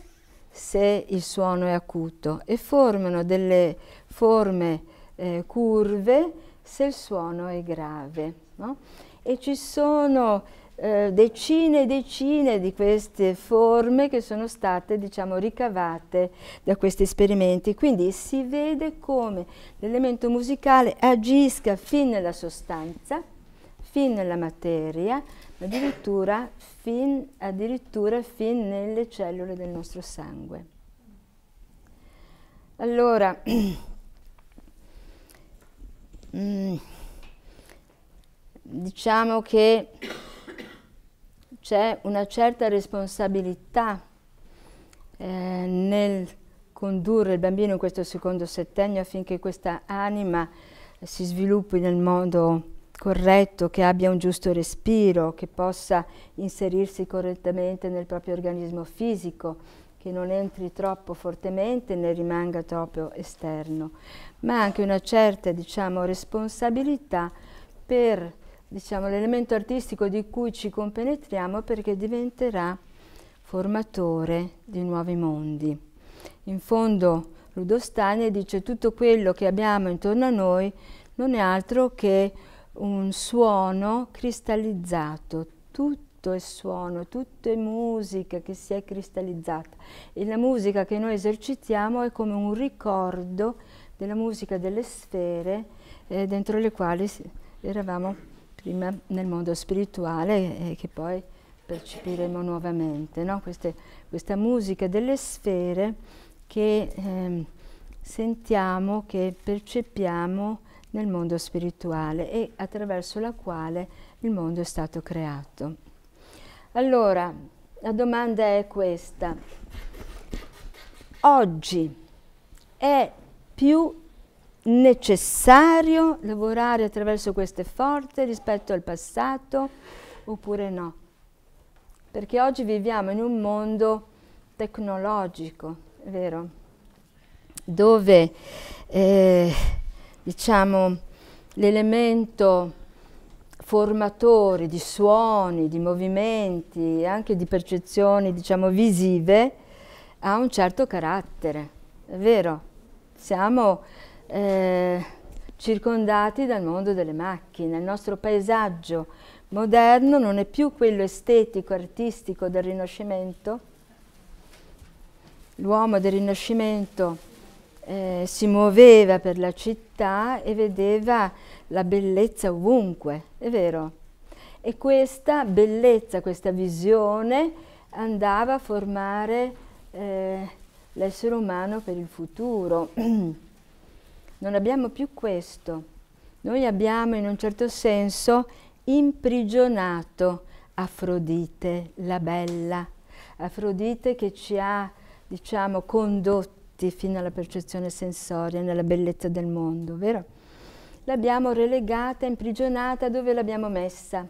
Speaker 1: se il suono è acuto e formano delle forme eh, curve se il suono è grave. No? E ci sono eh, decine e decine di queste forme che sono state diciamo, ricavate da questi esperimenti. Quindi si vede come l'elemento musicale agisca fin nella sostanza, fin nella materia, addirittura fin, addirittura fin nelle cellule del nostro sangue. Allora, mm, diciamo che c'è una certa responsabilità eh, nel condurre il bambino in questo secondo settennio affinché questa anima si sviluppi nel modo corretto, che abbia un giusto respiro, che possa inserirsi correttamente nel proprio organismo fisico, che non entri troppo fortemente né rimanga troppo esterno, ma anche una certa diciamo, responsabilità per diciamo, l'elemento artistico di cui ci compenetriamo perché diventerà formatore di nuovi mondi. In fondo Ludo Stani dice tutto quello che abbiamo intorno a noi non è altro che un suono cristallizzato, tutto è suono, tutto è musica che si è cristallizzata e la musica che noi esercitiamo è come un ricordo della musica delle sfere eh, dentro le quali eravamo prima nel mondo spirituale e eh, che poi percepiremo nuovamente, no? Queste, questa musica delle sfere che eh, sentiamo, che percepiamo nel mondo spirituale e attraverso la quale il mondo è stato creato. Allora, la domanda è questa. Oggi è più necessario lavorare attraverso queste forze rispetto al passato oppure no? Perché oggi viviamo in un mondo tecnologico, vero? Dove eh, diciamo l'elemento formatore di suoni, di movimenti, anche di percezioni diciamo visive ha un certo carattere, è vero? Siamo eh, circondati dal mondo delle macchine. Il nostro paesaggio moderno non è più quello estetico, artistico del Rinascimento. L'uomo del Rinascimento eh, si muoveva per la città e vedeva la bellezza ovunque, è vero. E questa bellezza, questa visione andava a formare eh, l'essere umano per il futuro. non abbiamo più questo. Noi abbiamo in un certo senso imprigionato Afrodite, la bella, Afrodite che ci ha, diciamo, condotti fino alla percezione sensoria, nella bellezza del mondo, vero? L'abbiamo relegata, imprigionata, dove l'abbiamo messa?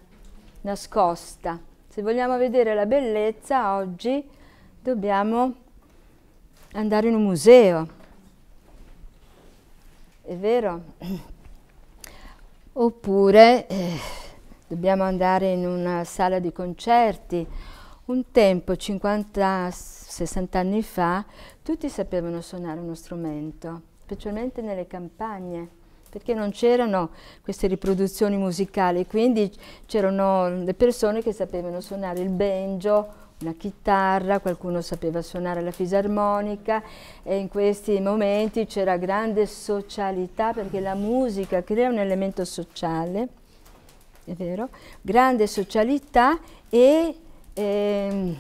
Speaker 1: Nascosta. Se vogliamo vedere la bellezza oggi dobbiamo andare in un museo, è vero? Oppure eh, dobbiamo andare in una sala di concerti. Un tempo, 50-60 anni fa, tutti sapevano suonare uno strumento, specialmente nelle campagne perché non c'erano queste riproduzioni musicali, quindi c'erano le persone che sapevano suonare il banjo la chitarra, qualcuno sapeva suonare la fisarmonica e in questi momenti c'era grande socialità perché la musica crea un elemento sociale, è vero? Grande socialità e, e, ehm,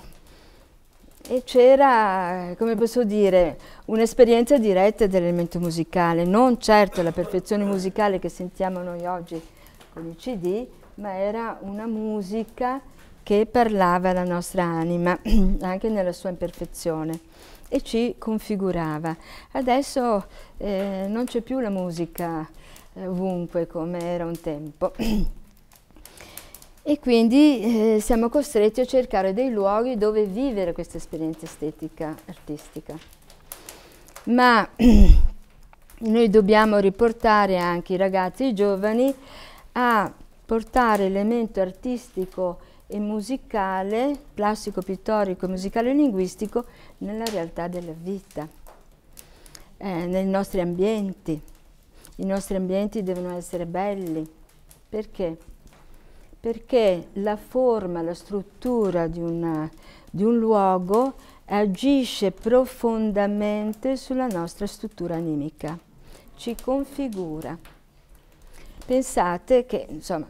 Speaker 1: e c'era, come posso dire, un'esperienza diretta dell'elemento musicale, non certo la perfezione musicale che sentiamo noi oggi con i CD, ma era una musica che parlava la nostra anima, anche nella sua imperfezione, e ci configurava. Adesso eh, non c'è più la musica eh, ovunque come era un tempo. e quindi eh, siamo costretti a cercare dei luoghi dove vivere questa esperienza estetica artistica. Ma noi dobbiamo riportare anche i ragazzi e i giovani a portare l'elemento artistico e musicale, classico, pittorico, musicale e linguistico nella realtà della vita, eh, nei nostri ambienti. I nostri ambienti devono essere belli. Perché? Perché la forma, la struttura di, una, di un luogo agisce profondamente sulla nostra struttura animica, ci configura. Pensate che, insomma,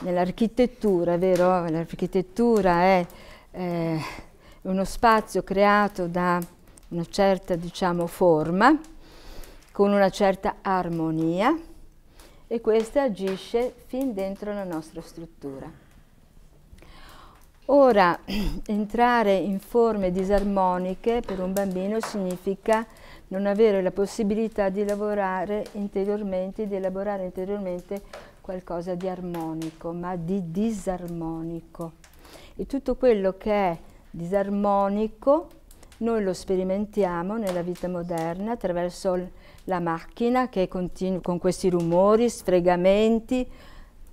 Speaker 1: nell'architettura, vero? L'architettura è eh, uno spazio creato da una certa, diciamo, forma, con una certa armonia e questa agisce fin dentro la nostra struttura. Ora, entrare in forme disarmoniche per un bambino significa non avere la possibilità di lavorare interiormente, di elaborare interiormente qualcosa di armonico, ma di disarmonico. E tutto quello che è disarmonico noi lo sperimentiamo nella vita moderna attraverso la macchina che continua con questi rumori, sfregamenti,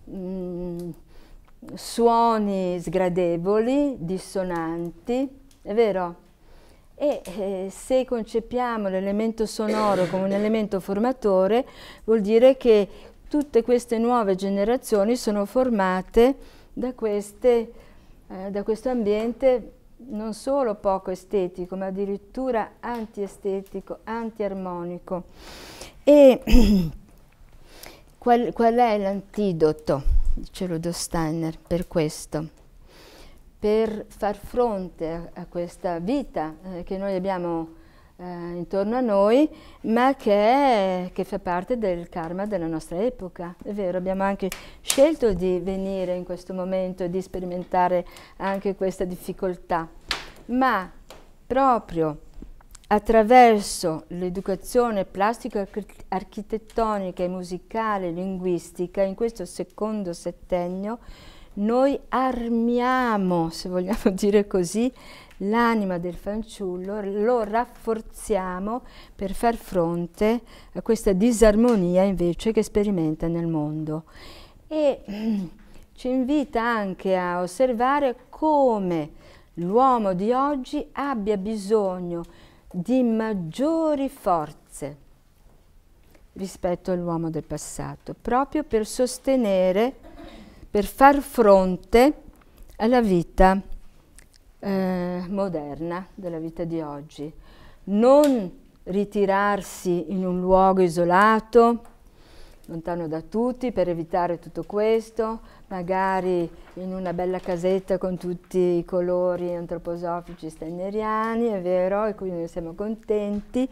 Speaker 1: mh, mm, suoni sgradevoli, dissonanti, è vero? E eh, se concepiamo l'elemento sonoro come un elemento formatore, vuol dire che tutte queste nuove generazioni sono formate da, queste, eh, da questo ambiente non solo poco estetico, ma addirittura antiestetico, antiarmonico. E qual, qual è l'antidoto, dice Ludo Steiner, per questo? Per far fronte a, a questa vita eh, che noi abbiamo eh, intorno a noi, ma che, che, fa parte del karma della nostra epoca. È vero, abbiamo anche scelto di venire in questo momento e di sperimentare anche questa difficoltà, ma proprio attraverso l'educazione plastico-architettonica e musicale linguistica in questo secondo settennio noi armiamo, se vogliamo dire così, l'anima del fanciullo, lo rafforziamo per far fronte a questa disarmonia invece che sperimenta nel mondo. E ci invita anche a osservare come l'uomo di oggi abbia bisogno di maggiori forze rispetto all'uomo del passato, proprio per sostenere, per far fronte alla vita eh, moderna della vita di oggi. Non ritirarsi in un luogo isolato, lontano da tutti, per evitare tutto questo, magari in una bella casetta con tutti i colori antroposofici steineriani, è vero, e quindi noi siamo contenti,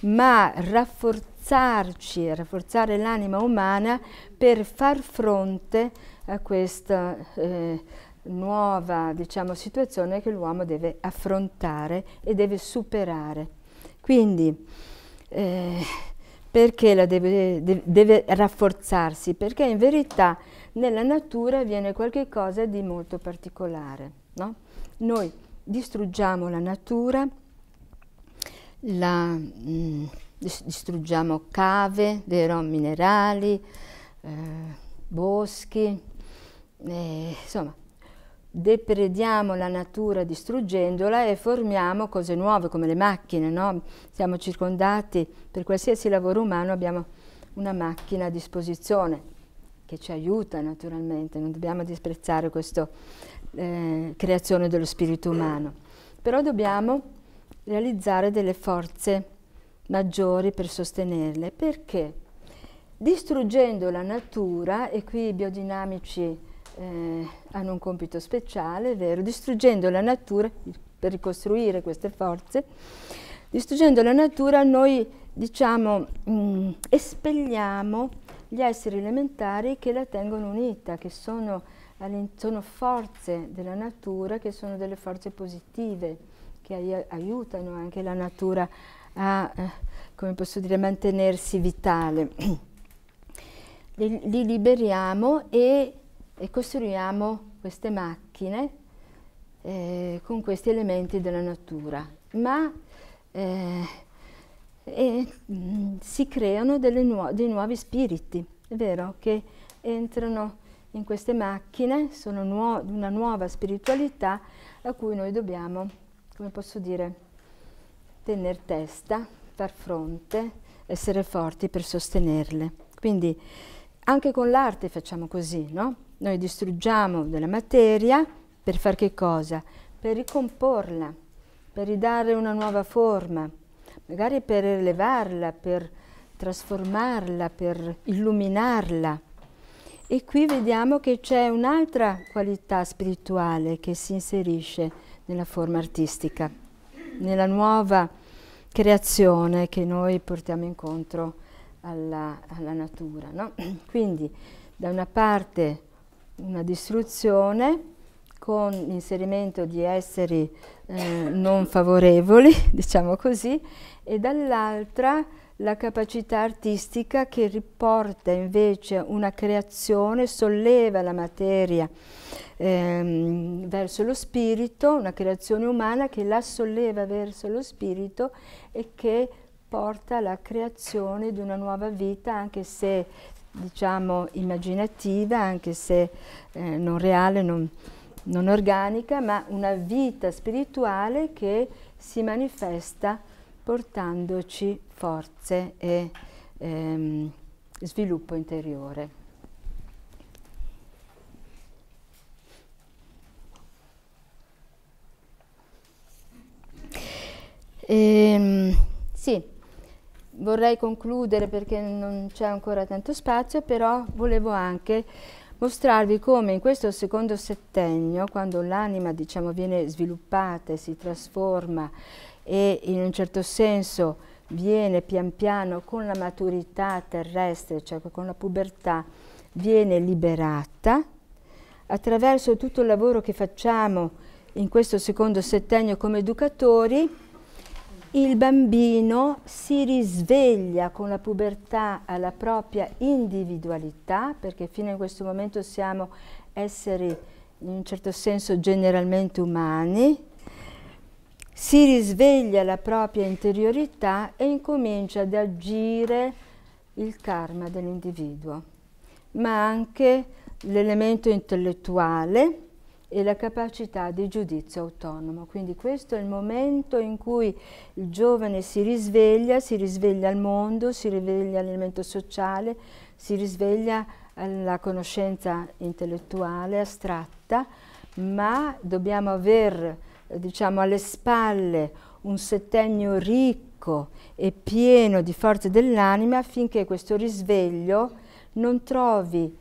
Speaker 1: ma rafforzarci, rafforzare l'anima umana per far fronte a questa... Eh, nuova diciamo, situazione che l'uomo deve affrontare e deve superare. Quindi eh, perché la deve, deve, deve, rafforzarsi? Perché in verità nella natura avviene qualcosa di molto particolare. No? Noi distruggiamo la natura, la, mh, mm, distruggiamo cave, vero? minerali, eh, boschi, eh, insomma deprediamo la natura distruggendola e formiamo cose nuove come le macchine, no? siamo circondati per qualsiasi lavoro umano, abbiamo una macchina a disposizione che ci aiuta naturalmente, non dobbiamo disprezzare questa eh, creazione dello spirito umano, però dobbiamo realizzare delle forze maggiori per sostenerle, perché distruggendo la natura, e qui i biodinamici eh, hanno un compito speciale, vero, distruggendo la natura, per ricostruire queste forze, distruggendo la natura noi diciamo mh, mm, espelliamo gli esseri elementari che la tengono unita, che sono, sono forze della natura, che sono delle forze positive, che ai aiutano anche la natura a, eh, come posso dire, mantenersi vitale. li, li liberiamo e e costruiamo queste macchine eh, con questi elementi della natura, ma eh, eh, si creano nuo dei nuovi spiriti, è vero, che entrano in queste macchine, sono nuo una nuova spiritualità a cui noi dobbiamo, come posso dire, tenere testa, far fronte, essere forti per sostenerle. Quindi anche con l'arte facciamo così, no? Noi distruggiamo della materia per far che cosa? Per ricomporla, per ridare una nuova forma, magari per elevarla, per trasformarla, per illuminarla. E qui vediamo che c'è un'altra qualità spirituale che si inserisce nella forma artistica, nella nuova creazione che noi portiamo incontro alla, alla natura. No? Quindi da una parte una distruzione con l'inserimento di esseri eh, non favorevoli, diciamo così, e dall'altra la capacità artistica che riporta invece una creazione, solleva la materia ehm, verso lo spirito, una creazione umana che la solleva verso lo spirito e che porta alla creazione di una nuova vita, anche se diciamo immaginativa, anche se eh, non reale, non, non, organica, ma una vita spirituale che si manifesta portandoci forze e ehm, sviluppo interiore. E, ehm, sì, vorrei concludere perché non c'è ancora tanto spazio, però volevo anche mostrarvi come in questo secondo settennio, quando l'anima diciamo, viene sviluppata e si trasforma e in un certo senso viene pian piano con la maturità terrestre, cioè con la pubertà, viene liberata, attraverso tutto il lavoro che facciamo in questo secondo settennio come educatori, il bambino si risveglia con la pubertà alla propria individualità, perché fino a questo momento siamo esseri in un certo senso generalmente umani, si risveglia la propria interiorità e incomincia ad agire il karma dell'individuo, ma anche l'elemento intellettuale, e la capacità di giudizio autonomo. Quindi questo è il momento in cui il giovane si risveglia, si risveglia al mondo, si risveglia all'elemento sociale, si risveglia alla conoscenza intellettuale astratta, ma dobbiamo aver diciamo, alle spalle un settennio ricco e pieno di forze dell'anima affinché questo risveglio non trovi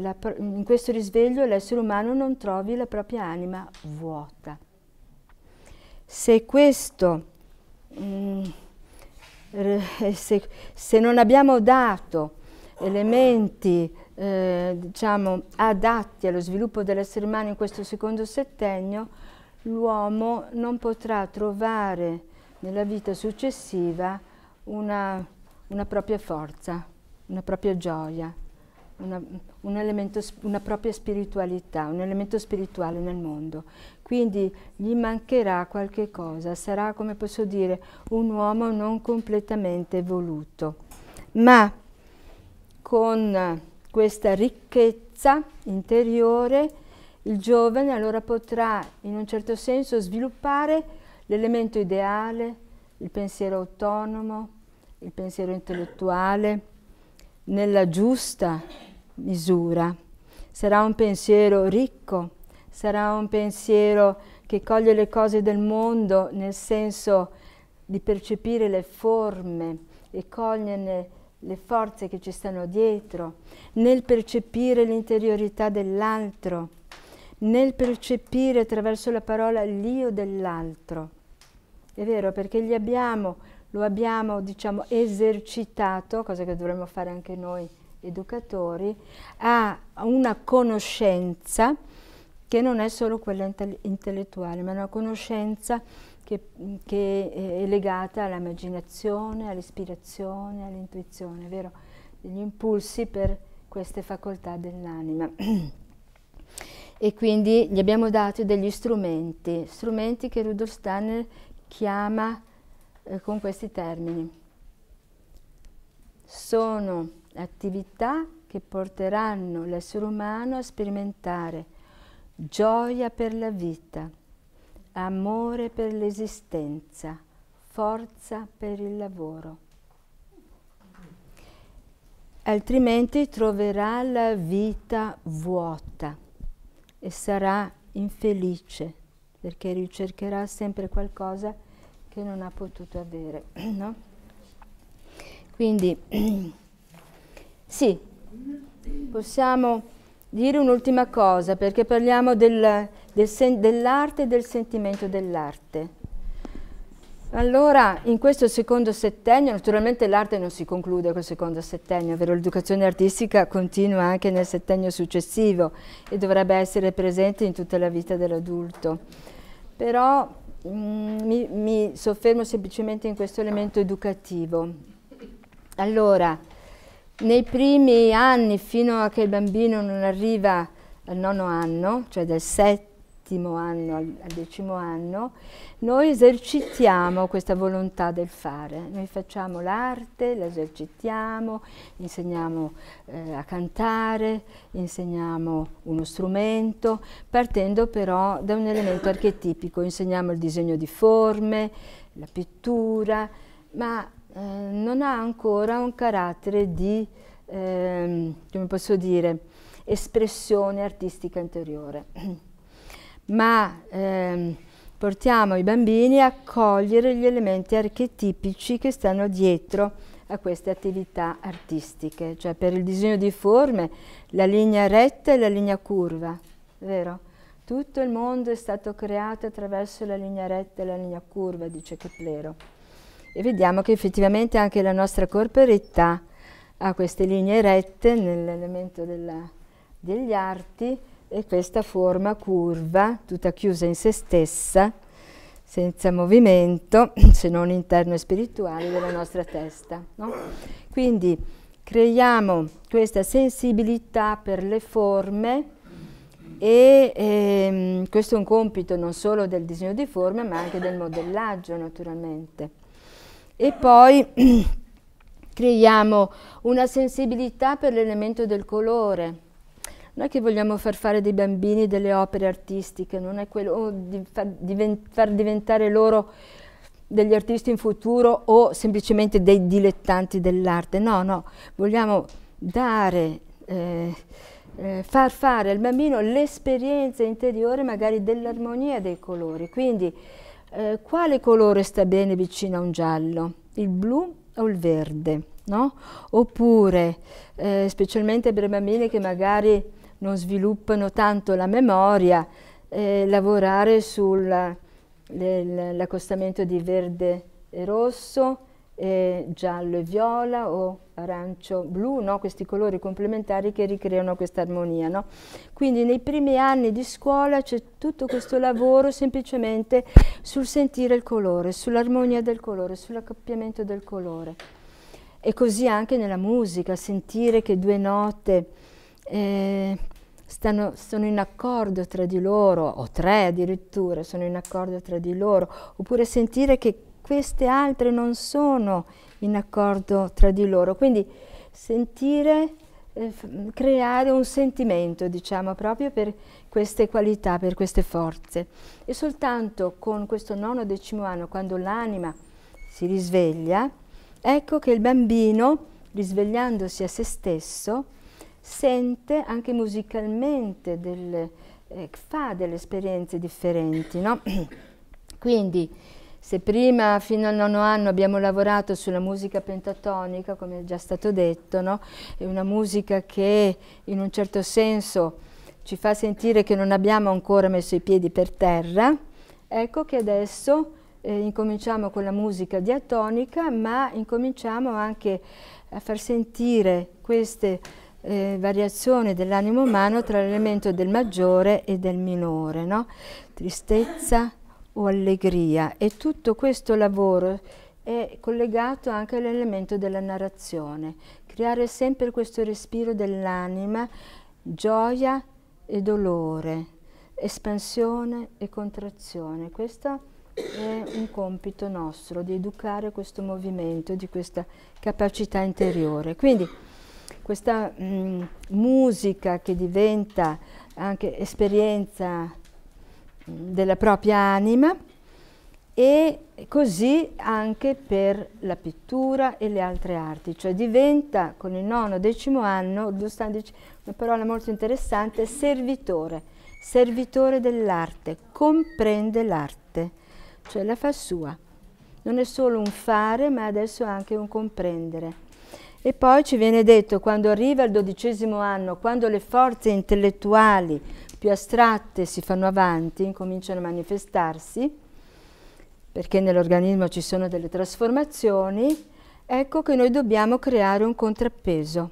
Speaker 1: la, in questo risveglio l'essere umano non trovi la propria anima vuota. Se questo, mh, mm, se, se, non abbiamo dato elementi eh, diciamo, adatti allo sviluppo dell'essere umano in questo secondo settennio, l'uomo non potrà trovare nella vita successiva una, una propria forza, una propria gioia, una, un elemento, una propria spiritualità, un elemento spirituale nel mondo. Quindi gli mancherà qualche cosa, sarà, come posso dire, un uomo non completamente evoluto, ma con questa ricchezza interiore il giovane allora potrà in un certo senso sviluppare l'elemento ideale, il pensiero autonomo, il pensiero intellettuale, nella giusta misura. Sarà un pensiero ricco, sarà un pensiero che coglie le cose del mondo nel senso di percepire le forme e coglierne le forze che ci stanno dietro, nel percepire l'interiorità dell'altro, nel percepire attraverso la parola l'io dell'altro. È vero, perché gli abbiamo, lo abbiamo, diciamo, esercitato, cosa che dovremmo fare anche noi educatori, a una conoscenza che non è solo quella intellettuale, ma una conoscenza che, che è legata all'immaginazione, all'ispirazione, all'intuizione, vero? Degli impulsi per queste facoltà dell'anima. e quindi gli abbiamo dato degli strumenti, strumenti che Rudolf Steiner chiama eh, con questi termini. Sono attività che porteranno l'essere umano a sperimentare gioia per la vita, amore per l'esistenza, forza per il lavoro. Altrimenti troverà la vita vuota e sarà infelice perché ricercherà sempre qualcosa che non ha potuto avere. No? Quindi Sì, possiamo dire un'ultima cosa perché parliamo del, del dell'arte e del sentimento dell'arte. Allora, in questo secondo settennio, naturalmente l'arte non si conclude col secondo settennio, ovvero l'educazione artistica continua anche nel settennio successivo e dovrebbe essere presente in tutta la vita dell'adulto. Però mh, mm, mi, mi, soffermo semplicemente in questo elemento educativo. Allora, nei primi anni, fino a che il bambino non arriva al nono anno, cioè dal settimo anno al, al decimo anno, noi esercitiamo questa volontà del fare, noi facciamo l'arte, la esercitiamo, insegniamo eh, a cantare, insegniamo uno strumento, partendo però da un elemento archetipico, insegniamo il disegno di forme, la pittura, ma eh, non ha ancora un carattere di, ehm, come posso dire, espressione artistica interiore. Ma ehm, portiamo i bambini a cogliere gli elementi archetipici che stanno dietro a queste attività artistiche, cioè per il disegno di forme la linea retta e la linea curva, vero? Tutto il mondo è stato creato attraverso la linea retta e la linea curva, dice Keplero e vediamo che effettivamente anche la nostra corperetta ha queste linee rette nell'elemento degli arti e questa forma curva, tutta chiusa in se stessa, senza movimento, se non interno e spirituale, della nostra testa. No? Quindi creiamo questa sensibilità per le forme e ehm, questo è un compito non solo del disegno di forme ma anche del modellaggio naturalmente. E poi creiamo una sensibilità per l'elemento del colore. Non è che vogliamo far fare dei bambini delle opere artistiche, non è quello o di far, divent far diventare loro degli artisti in futuro o semplicemente dei dilettanti dell'arte. No, no, vogliamo dare, eh, eh, far fare al bambino l'esperienza interiore magari dell'armonia dei colori. Quindi eh, quale colore sta bene vicino a un giallo? Il blu o il verde? No? Oppure, eh, specialmente per bambini che magari non sviluppano tanto la memoria, eh, lavorare sull'accostamento eh, di verde e rosso, eh, giallo e viola o arancio blu, no? questi colori complementari che ricreano questa armonia. No? Quindi nei primi anni di scuola c'è tutto questo lavoro semplicemente sul sentire il colore, sull'armonia del colore, sull'accoppiamento del colore. E così anche nella musica, sentire che due note eh, Stanno, sono in accordo tra di loro, o tre addirittura sono in accordo tra di loro, oppure sentire che queste altre non sono in accordo tra di loro. Quindi sentire, eh, mm, creare un sentimento, diciamo, proprio per queste qualità, per queste forze. E soltanto con questo nono decimo anno, quando l'anima si risveglia, ecco che il bambino, risvegliandosi a se stesso, sente anche musicalmente, delle, eh, fa delle esperienze differenti, no? Quindi se prima, fino al nono anno, abbiamo lavorato sulla musica pentatonica, come è già stato detto, no? è una musica che in un certo senso ci fa sentire che non abbiamo ancora messo i piedi per terra, ecco che adesso eh, incominciamo con la musica diatonica, ma incominciamo anche a far sentire queste eh, variazioni dell'animo umano tra l'elemento del maggiore e del minore, no? tristezza, o allegria e tutto questo lavoro è collegato anche all'elemento della narrazione, creare sempre questo respiro dell'anima, gioia e dolore, espansione e contrazione. Questo è un compito nostro di educare questo movimento, di questa capacità interiore. Quindi questa mh, mm, musica che diventa anche esperienza della propria anima e così anche per la pittura e le altre arti, cioè diventa con il nono decimo anno, una parola molto interessante, servitore, servitore dell'arte, comprende l'arte, cioè la fa sua. Non è solo un fare, ma adesso anche un comprendere. E poi ci viene detto, quando arriva al dodicesimo anno, quando le forze intellettuali più astratte si fanno avanti, cominciano a manifestarsi, perché nell'organismo ci sono delle trasformazioni, ecco che noi dobbiamo creare un contrappeso.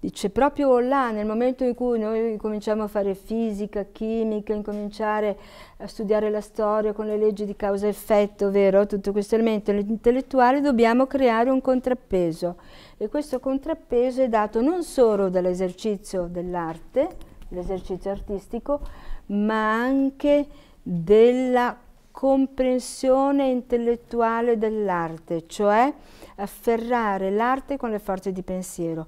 Speaker 1: Dice proprio là, nel momento in cui noi cominciamo a fare fisica, chimica, incominciare a studiare la storia con le leggi di causa-effetto, e ovvero tutto questo elemento intellettuale, dobbiamo creare un contrappeso. E questo contrappeso è dato non solo dall'esercizio dell'arte, l'esercizio artistico, ma anche della comprensione intellettuale dell'arte, cioè afferrare l'arte con le forze di pensiero,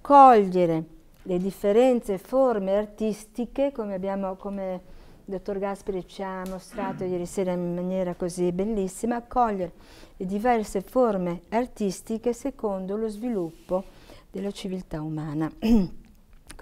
Speaker 1: cogliere le differenze forme artistiche, come, abbiamo, come il dottor Gasperi ci ha mostrato ieri sera in maniera così bellissima, cogliere le diverse forme artistiche secondo lo sviluppo della civiltà umana.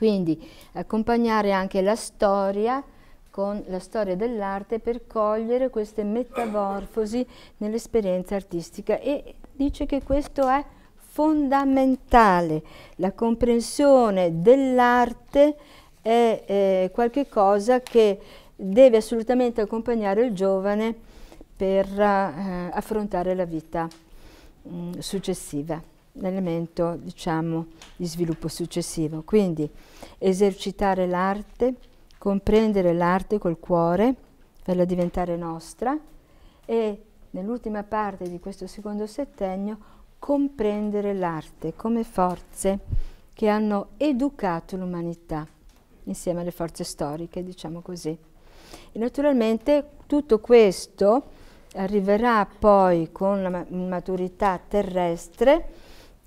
Speaker 1: Quindi accompagnare anche la storia con la storia dell'arte per cogliere queste metamorfosi nell'esperienza artistica e dice che questo è fondamentale, la comprensione dell'arte è eh, qualcosa che deve assolutamente accompagnare il giovane per eh, affrontare la vita mh, mm, successiva l'elemento diciamo, di sviluppo successivo. Quindi esercitare l'arte, comprendere l'arte col cuore, farla diventare nostra e nell'ultima parte di questo secondo settennio comprendere l'arte come forze che hanno educato l'umanità insieme alle forze storiche, diciamo così. E naturalmente tutto questo arriverà poi con la maturità terrestre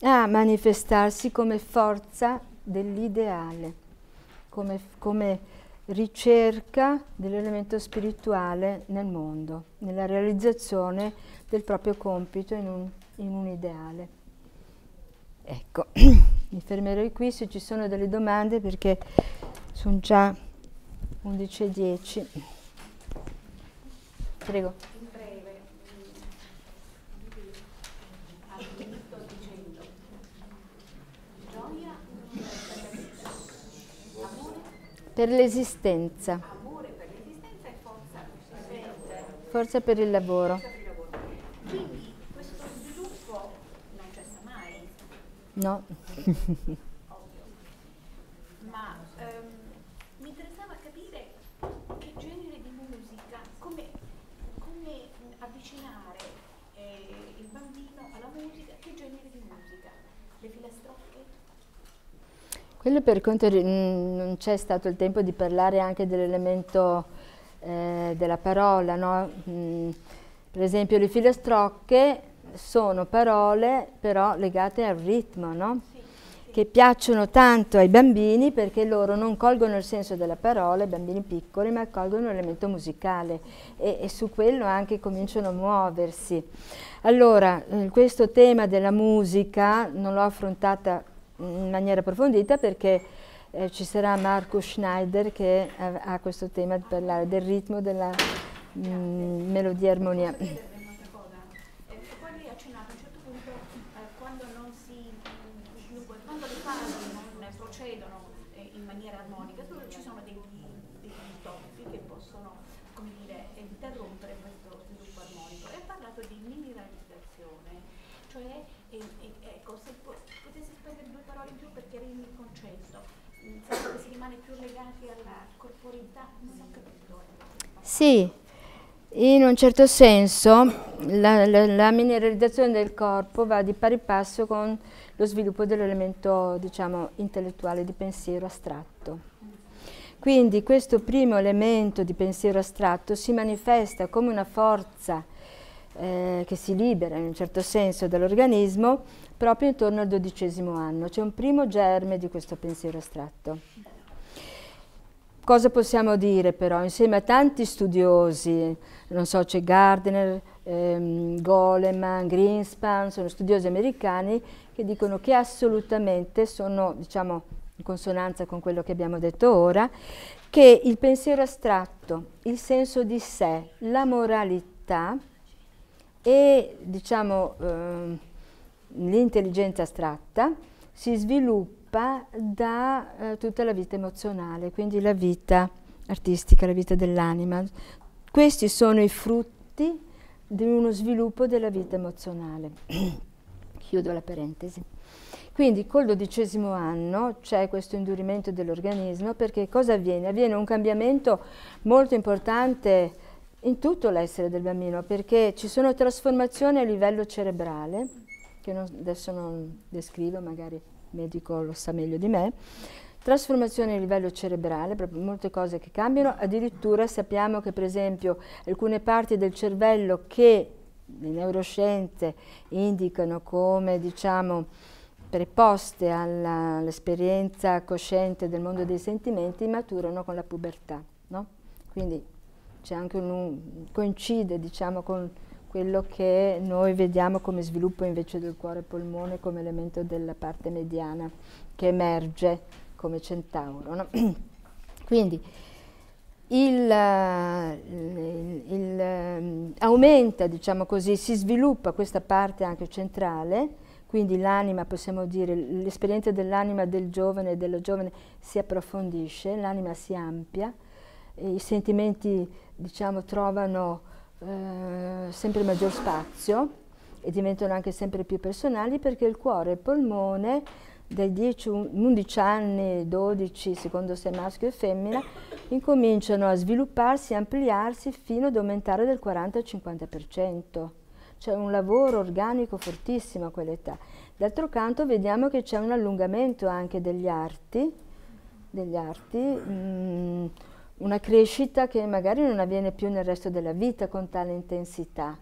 Speaker 1: a manifestarsi come forza dell'ideale, come, come ricerca dell'elemento spirituale nel mondo, nella realizzazione del proprio compito in un, in un ideale. Ecco, mi fermerei qui se ci sono delle domande perché sono già 11.10. Prego. Per l'esistenza. Amore per l'esistenza e forza per Forza per il lavoro. Quindi questo sviluppo non cessa mai? No. Quello per conto di, mm, non c'è stato il tempo di parlare anche dell'elemento eh, della parola, no? Mm, per esempio le filastrocche sono parole però legate al ritmo, no? sì, sì. che piacciono tanto ai bambini perché loro non colgono il senso della parola, i bambini piccoli, ma colgono l'elemento musicale e, e su quello anche cominciano a muoversi. Allora, eh, questo tema della musica non l'ho affrontata in maniera approfondita perché eh, ci sarà Marco Schneider che ha, ha, questo tema di parlare del ritmo della mh, mm, melodia armonia. Sì, in un certo senso la, la, la, mineralizzazione del corpo va di pari passo con lo sviluppo dell'elemento diciamo, intellettuale di pensiero astratto. Quindi questo primo elemento di pensiero astratto si manifesta come una forza eh, che si libera in un certo senso dall'organismo proprio intorno al dodicesimo anno. C'è un primo germe di questo pensiero astratto. Cosa possiamo dire però? Insieme a tanti studiosi, non so, c'è Gardner, ehm, Goleman, Greenspan, sono studiosi americani che dicono che assolutamente sono, diciamo, in consonanza con quello che abbiamo detto ora, che il pensiero astratto, il senso di sé, la moralità e, diciamo, ehm, l'intelligenza astratta si sviluppano sviluppa da eh, tutta la vita emozionale, quindi la vita artistica, la vita dell'anima. Questi sono i frutti di uno sviluppo della vita emozionale. Chiudo la parentesi. Quindi col dodicesimo anno c'è questo indurimento dell'organismo perché cosa avviene? Avviene un cambiamento molto importante in tutto l'essere del bambino perché ci sono trasformazioni a livello cerebrale che non, adesso non descrivo magari medico lo sa meglio di me, trasformazione a livello cerebrale, proprio molte cose che cambiano, addirittura sappiamo che per esempio alcune parti del cervello che le neuroscienze indicano come diciamo preposte all'esperienza cosciente del mondo dei sentimenti maturano con la pubertà, no? Quindi c'è anche un, coincide diciamo con quello che noi vediamo come sviluppo invece del cuore-polmone come elemento della parte mediana che emerge come centauro. No? Quindi il, eh, il, il, eh, aumenta, diciamo così, si sviluppa questa parte anche centrale, quindi l'anima, possiamo dire, l'esperienza dell'anima del giovane e della giovane si approfondisce, l'anima si ampia, i sentimenti, diciamo, trovano eh, sempre maggior spazio e diventano anche sempre più personali perché il cuore e il polmone dai 10, 11 anni, 12, secondo se maschio e femmina, incominciano a svilupparsi, ampliarsi fino ad aumentare del 40-50%. C'è un lavoro organico fortissimo a quell'età. D'altro canto vediamo che c'è un allungamento anche degli arti, degli arti mh, mm, una crescita che magari non avviene più nel resto della vita con tale intensità.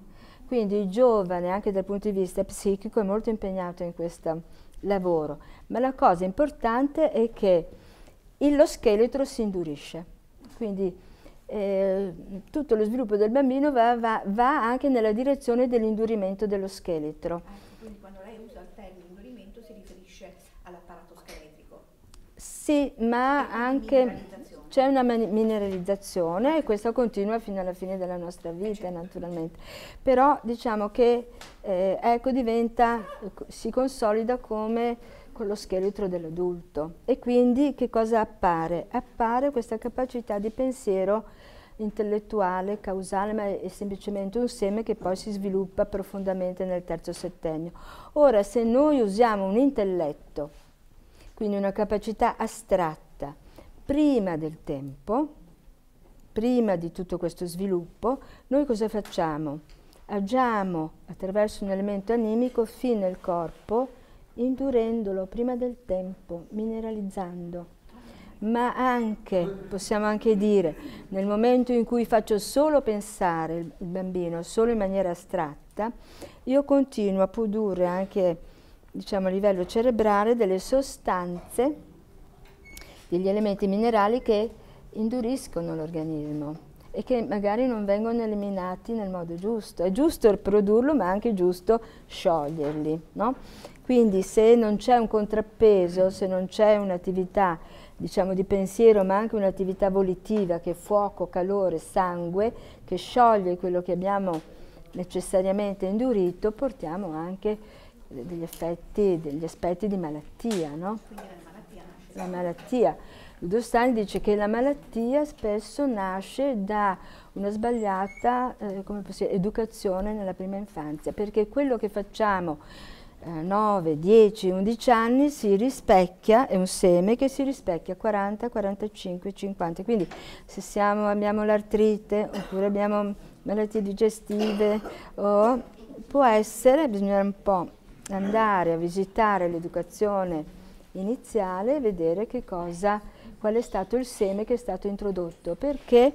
Speaker 1: Quindi il giovane, anche dal punto di vista psichico, è molto impegnato in questo lavoro. Ma la cosa importante è che lo scheletro si indurisce. Quindi eh, tutto lo sviluppo del bambino va, va, va anche nella direzione dell'indurimento dello scheletro. Ah, quindi quando lei usa il termine indurimento si riferisce all'apparato scheletrico? Sì, ma anche c'è una mineralizzazione e questo continua fino alla fine della nostra vita certo. naturalmente. Però diciamo che eh, ecco diventa, si consolida come con lo scheletro dell'adulto e quindi che cosa appare? Appare questa capacità di pensiero intellettuale, causale, ma è semplicemente un seme che poi si sviluppa profondamente nel terzo settennio. Ora, se noi usiamo un intelletto, quindi una capacità astratta, prima del tempo, prima di tutto questo sviluppo, noi cosa facciamo? Agiamo attraverso un elemento animico fino al corpo, indurendolo prima del tempo, mineralizzando. Ma anche, possiamo anche dire, nel momento in cui faccio solo pensare il bambino, solo in maniera astratta, io continuo a produrre anche, diciamo, a livello cerebrale delle sostanze degli elementi minerali che induriscono l'organismo e che magari non vengono eliminati nel modo giusto. È giusto produrlo, ma è anche giusto scioglierli. No? Quindi se non c'è un contrappeso, se non c'è un'attività diciamo, di pensiero, ma anche un'attività volitiva che è fuoco, calore, sangue, che scioglie quello che abbiamo necessariamente indurito, portiamo anche degli effetti, degli aspetti di malattia. No? la malattia. Ludostani dice che la malattia spesso nasce da una sbagliata eh, possiamo, educazione nella prima infanzia, perché quello che facciamo a eh, 9, 10, 11 anni si rispecchia, è un seme che si rispecchia a 40, 45, 50. Quindi se siamo, abbiamo l'artrite oppure abbiamo malattie digestive, o, può essere, bisogna un po' andare a visitare l'educazione iniziale e vedere cosa, qual è stato il seme che è stato introdotto, perché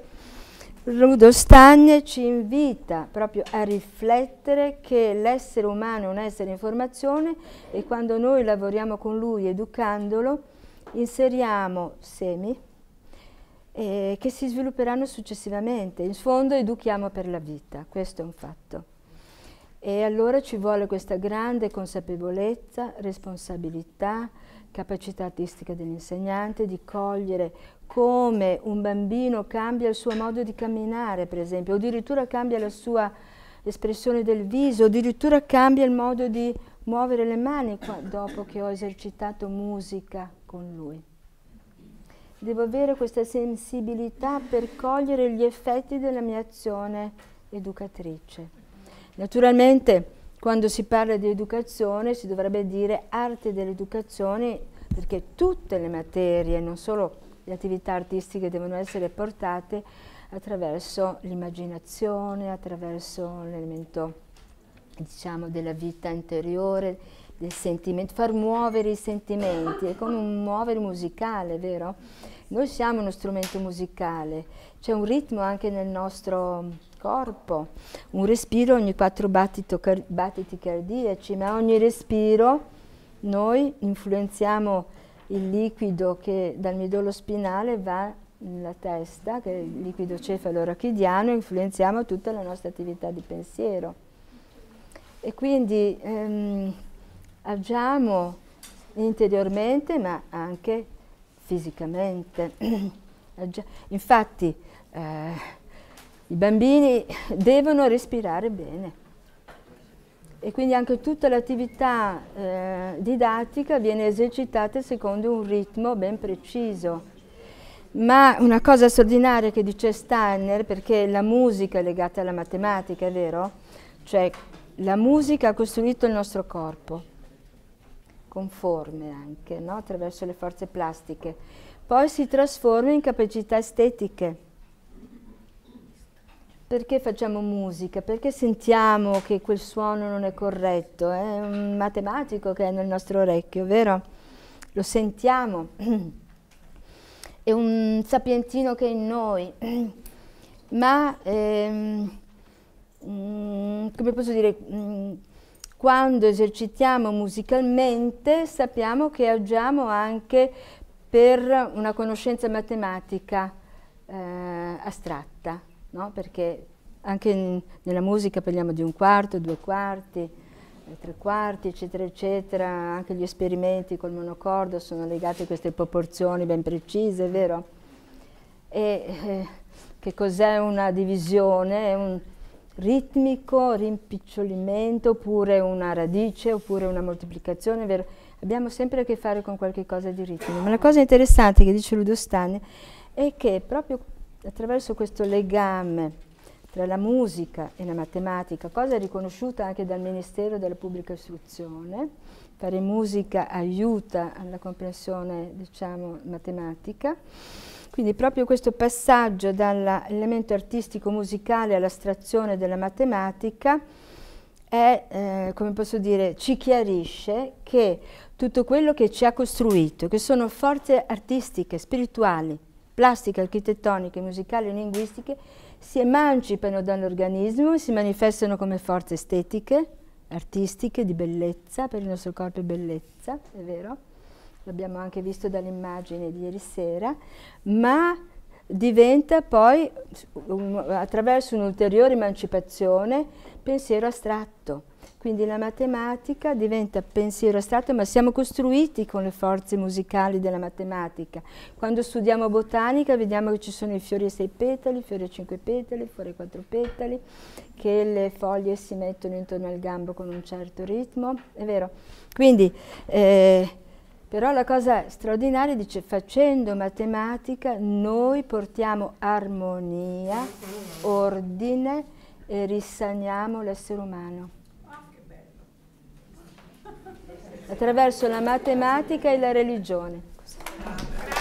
Speaker 1: Rudo Stagne ci invita proprio a riflettere che l'essere umano è un essere in formazione e quando noi lavoriamo con lui educandolo inseriamo semi eh, che si svilupperanno successivamente. In fondo educhiamo per la vita, questo è un fatto. E allora ci vuole questa grande consapevolezza, responsabilità, capacità artistica dell'insegnante di cogliere come un bambino cambia il suo modo di camminare, per esempio, o addirittura cambia la sua espressione del viso, o addirittura cambia il modo di muovere le mani qua, dopo che ho esercitato musica con lui. Devo avere questa sensibilità per cogliere gli effetti della mia azione educatrice. Naturalmente quando si parla di educazione si dovrebbe dire arte dell'educazione perché tutte le materie, non solo le attività artistiche devono essere portate attraverso l'immaginazione, attraverso l'elemento diciamo, della vita interiore, del sentimento, far muovere i sentimenti, è come un muovere musicale, vero? Noi siamo uno strumento musicale, c'è un ritmo anche nel nostro corpo, un respiro ogni quattro car battiti cardiaci, ma ogni respiro noi influenziamo il liquido che dal midollo spinale va nella testa, che è il liquido cefalo-rachidiano, influenziamo tutta la nostra attività di pensiero. E quindi ehm, agiamo interiormente ma anche fisicamente. Eh, infatti eh, i bambini devono respirare bene e quindi anche tutta l'attività eh, didattica viene esercitata secondo un ritmo ben preciso. Ma una cosa straordinaria che dice Steiner, perché la musica è legata alla matematica, è vero? Cioè la musica ha costruito il nostro corpo conforme anche, no? attraverso le forze plastiche. Poi si trasforma in capacità estetiche. Perché facciamo musica? Perché sentiamo che quel suono non è corretto? È un matematico che è nel nostro orecchio, vero? Lo sentiamo. È un sapientino che è in noi. Ma, ehm, mm, come posso dire, mm, quando esercitiamo musicalmente sappiamo che agiamo anche per una conoscenza matematica eh, astratta, no? perché anche in, nella musica parliamo di un quarto, due quarti, eh, tre quarti, eccetera, eccetera, anche gli esperimenti col monocordo sono legati a queste proporzioni ben precise, vero? E eh, che cos'è una divisione? È un, ritmico, rimpicciolimento, oppure una radice, oppure una moltiplicazione, vero? abbiamo sempre a che fare con qualche cosa di ritmo. Ma la cosa interessante che dice Ludo Ludostani è che proprio attraverso questo legame tra la musica e la matematica, cosa riconosciuta anche dal Ministero della Pubblica Istruzione, fare musica aiuta alla comprensione diciamo, matematica, quindi proprio questo passaggio dall'elemento artistico musicale all'astrazione della matematica è, eh, come posso dire, ci chiarisce che tutto quello che ci ha costruito, che sono forze artistiche, spirituali, plastiche, architettoniche, musicali e linguistiche, si emancipano dall'organismo e si manifestano come forze estetiche, artistiche, di bellezza, per il nostro corpo è bellezza, è vero? l'abbiamo anche visto dall'immagine di ieri sera, ma diventa poi, un, attraverso un'ulteriore emancipazione, pensiero astratto. Quindi la matematica diventa pensiero astratto, ma siamo costruiti con le forze musicali della matematica. Quando studiamo botanica vediamo che ci sono i fiori a sei petali, i fiori a cinque petali, i fiori a quattro petali, che le foglie si mettono intorno al gambo con un certo ritmo, è vero? Quindi eh, però la cosa straordinaria dice facendo matematica noi portiamo armonia, ordine e risaniamo l'essere umano. Attraverso la matematica e la religione. Così.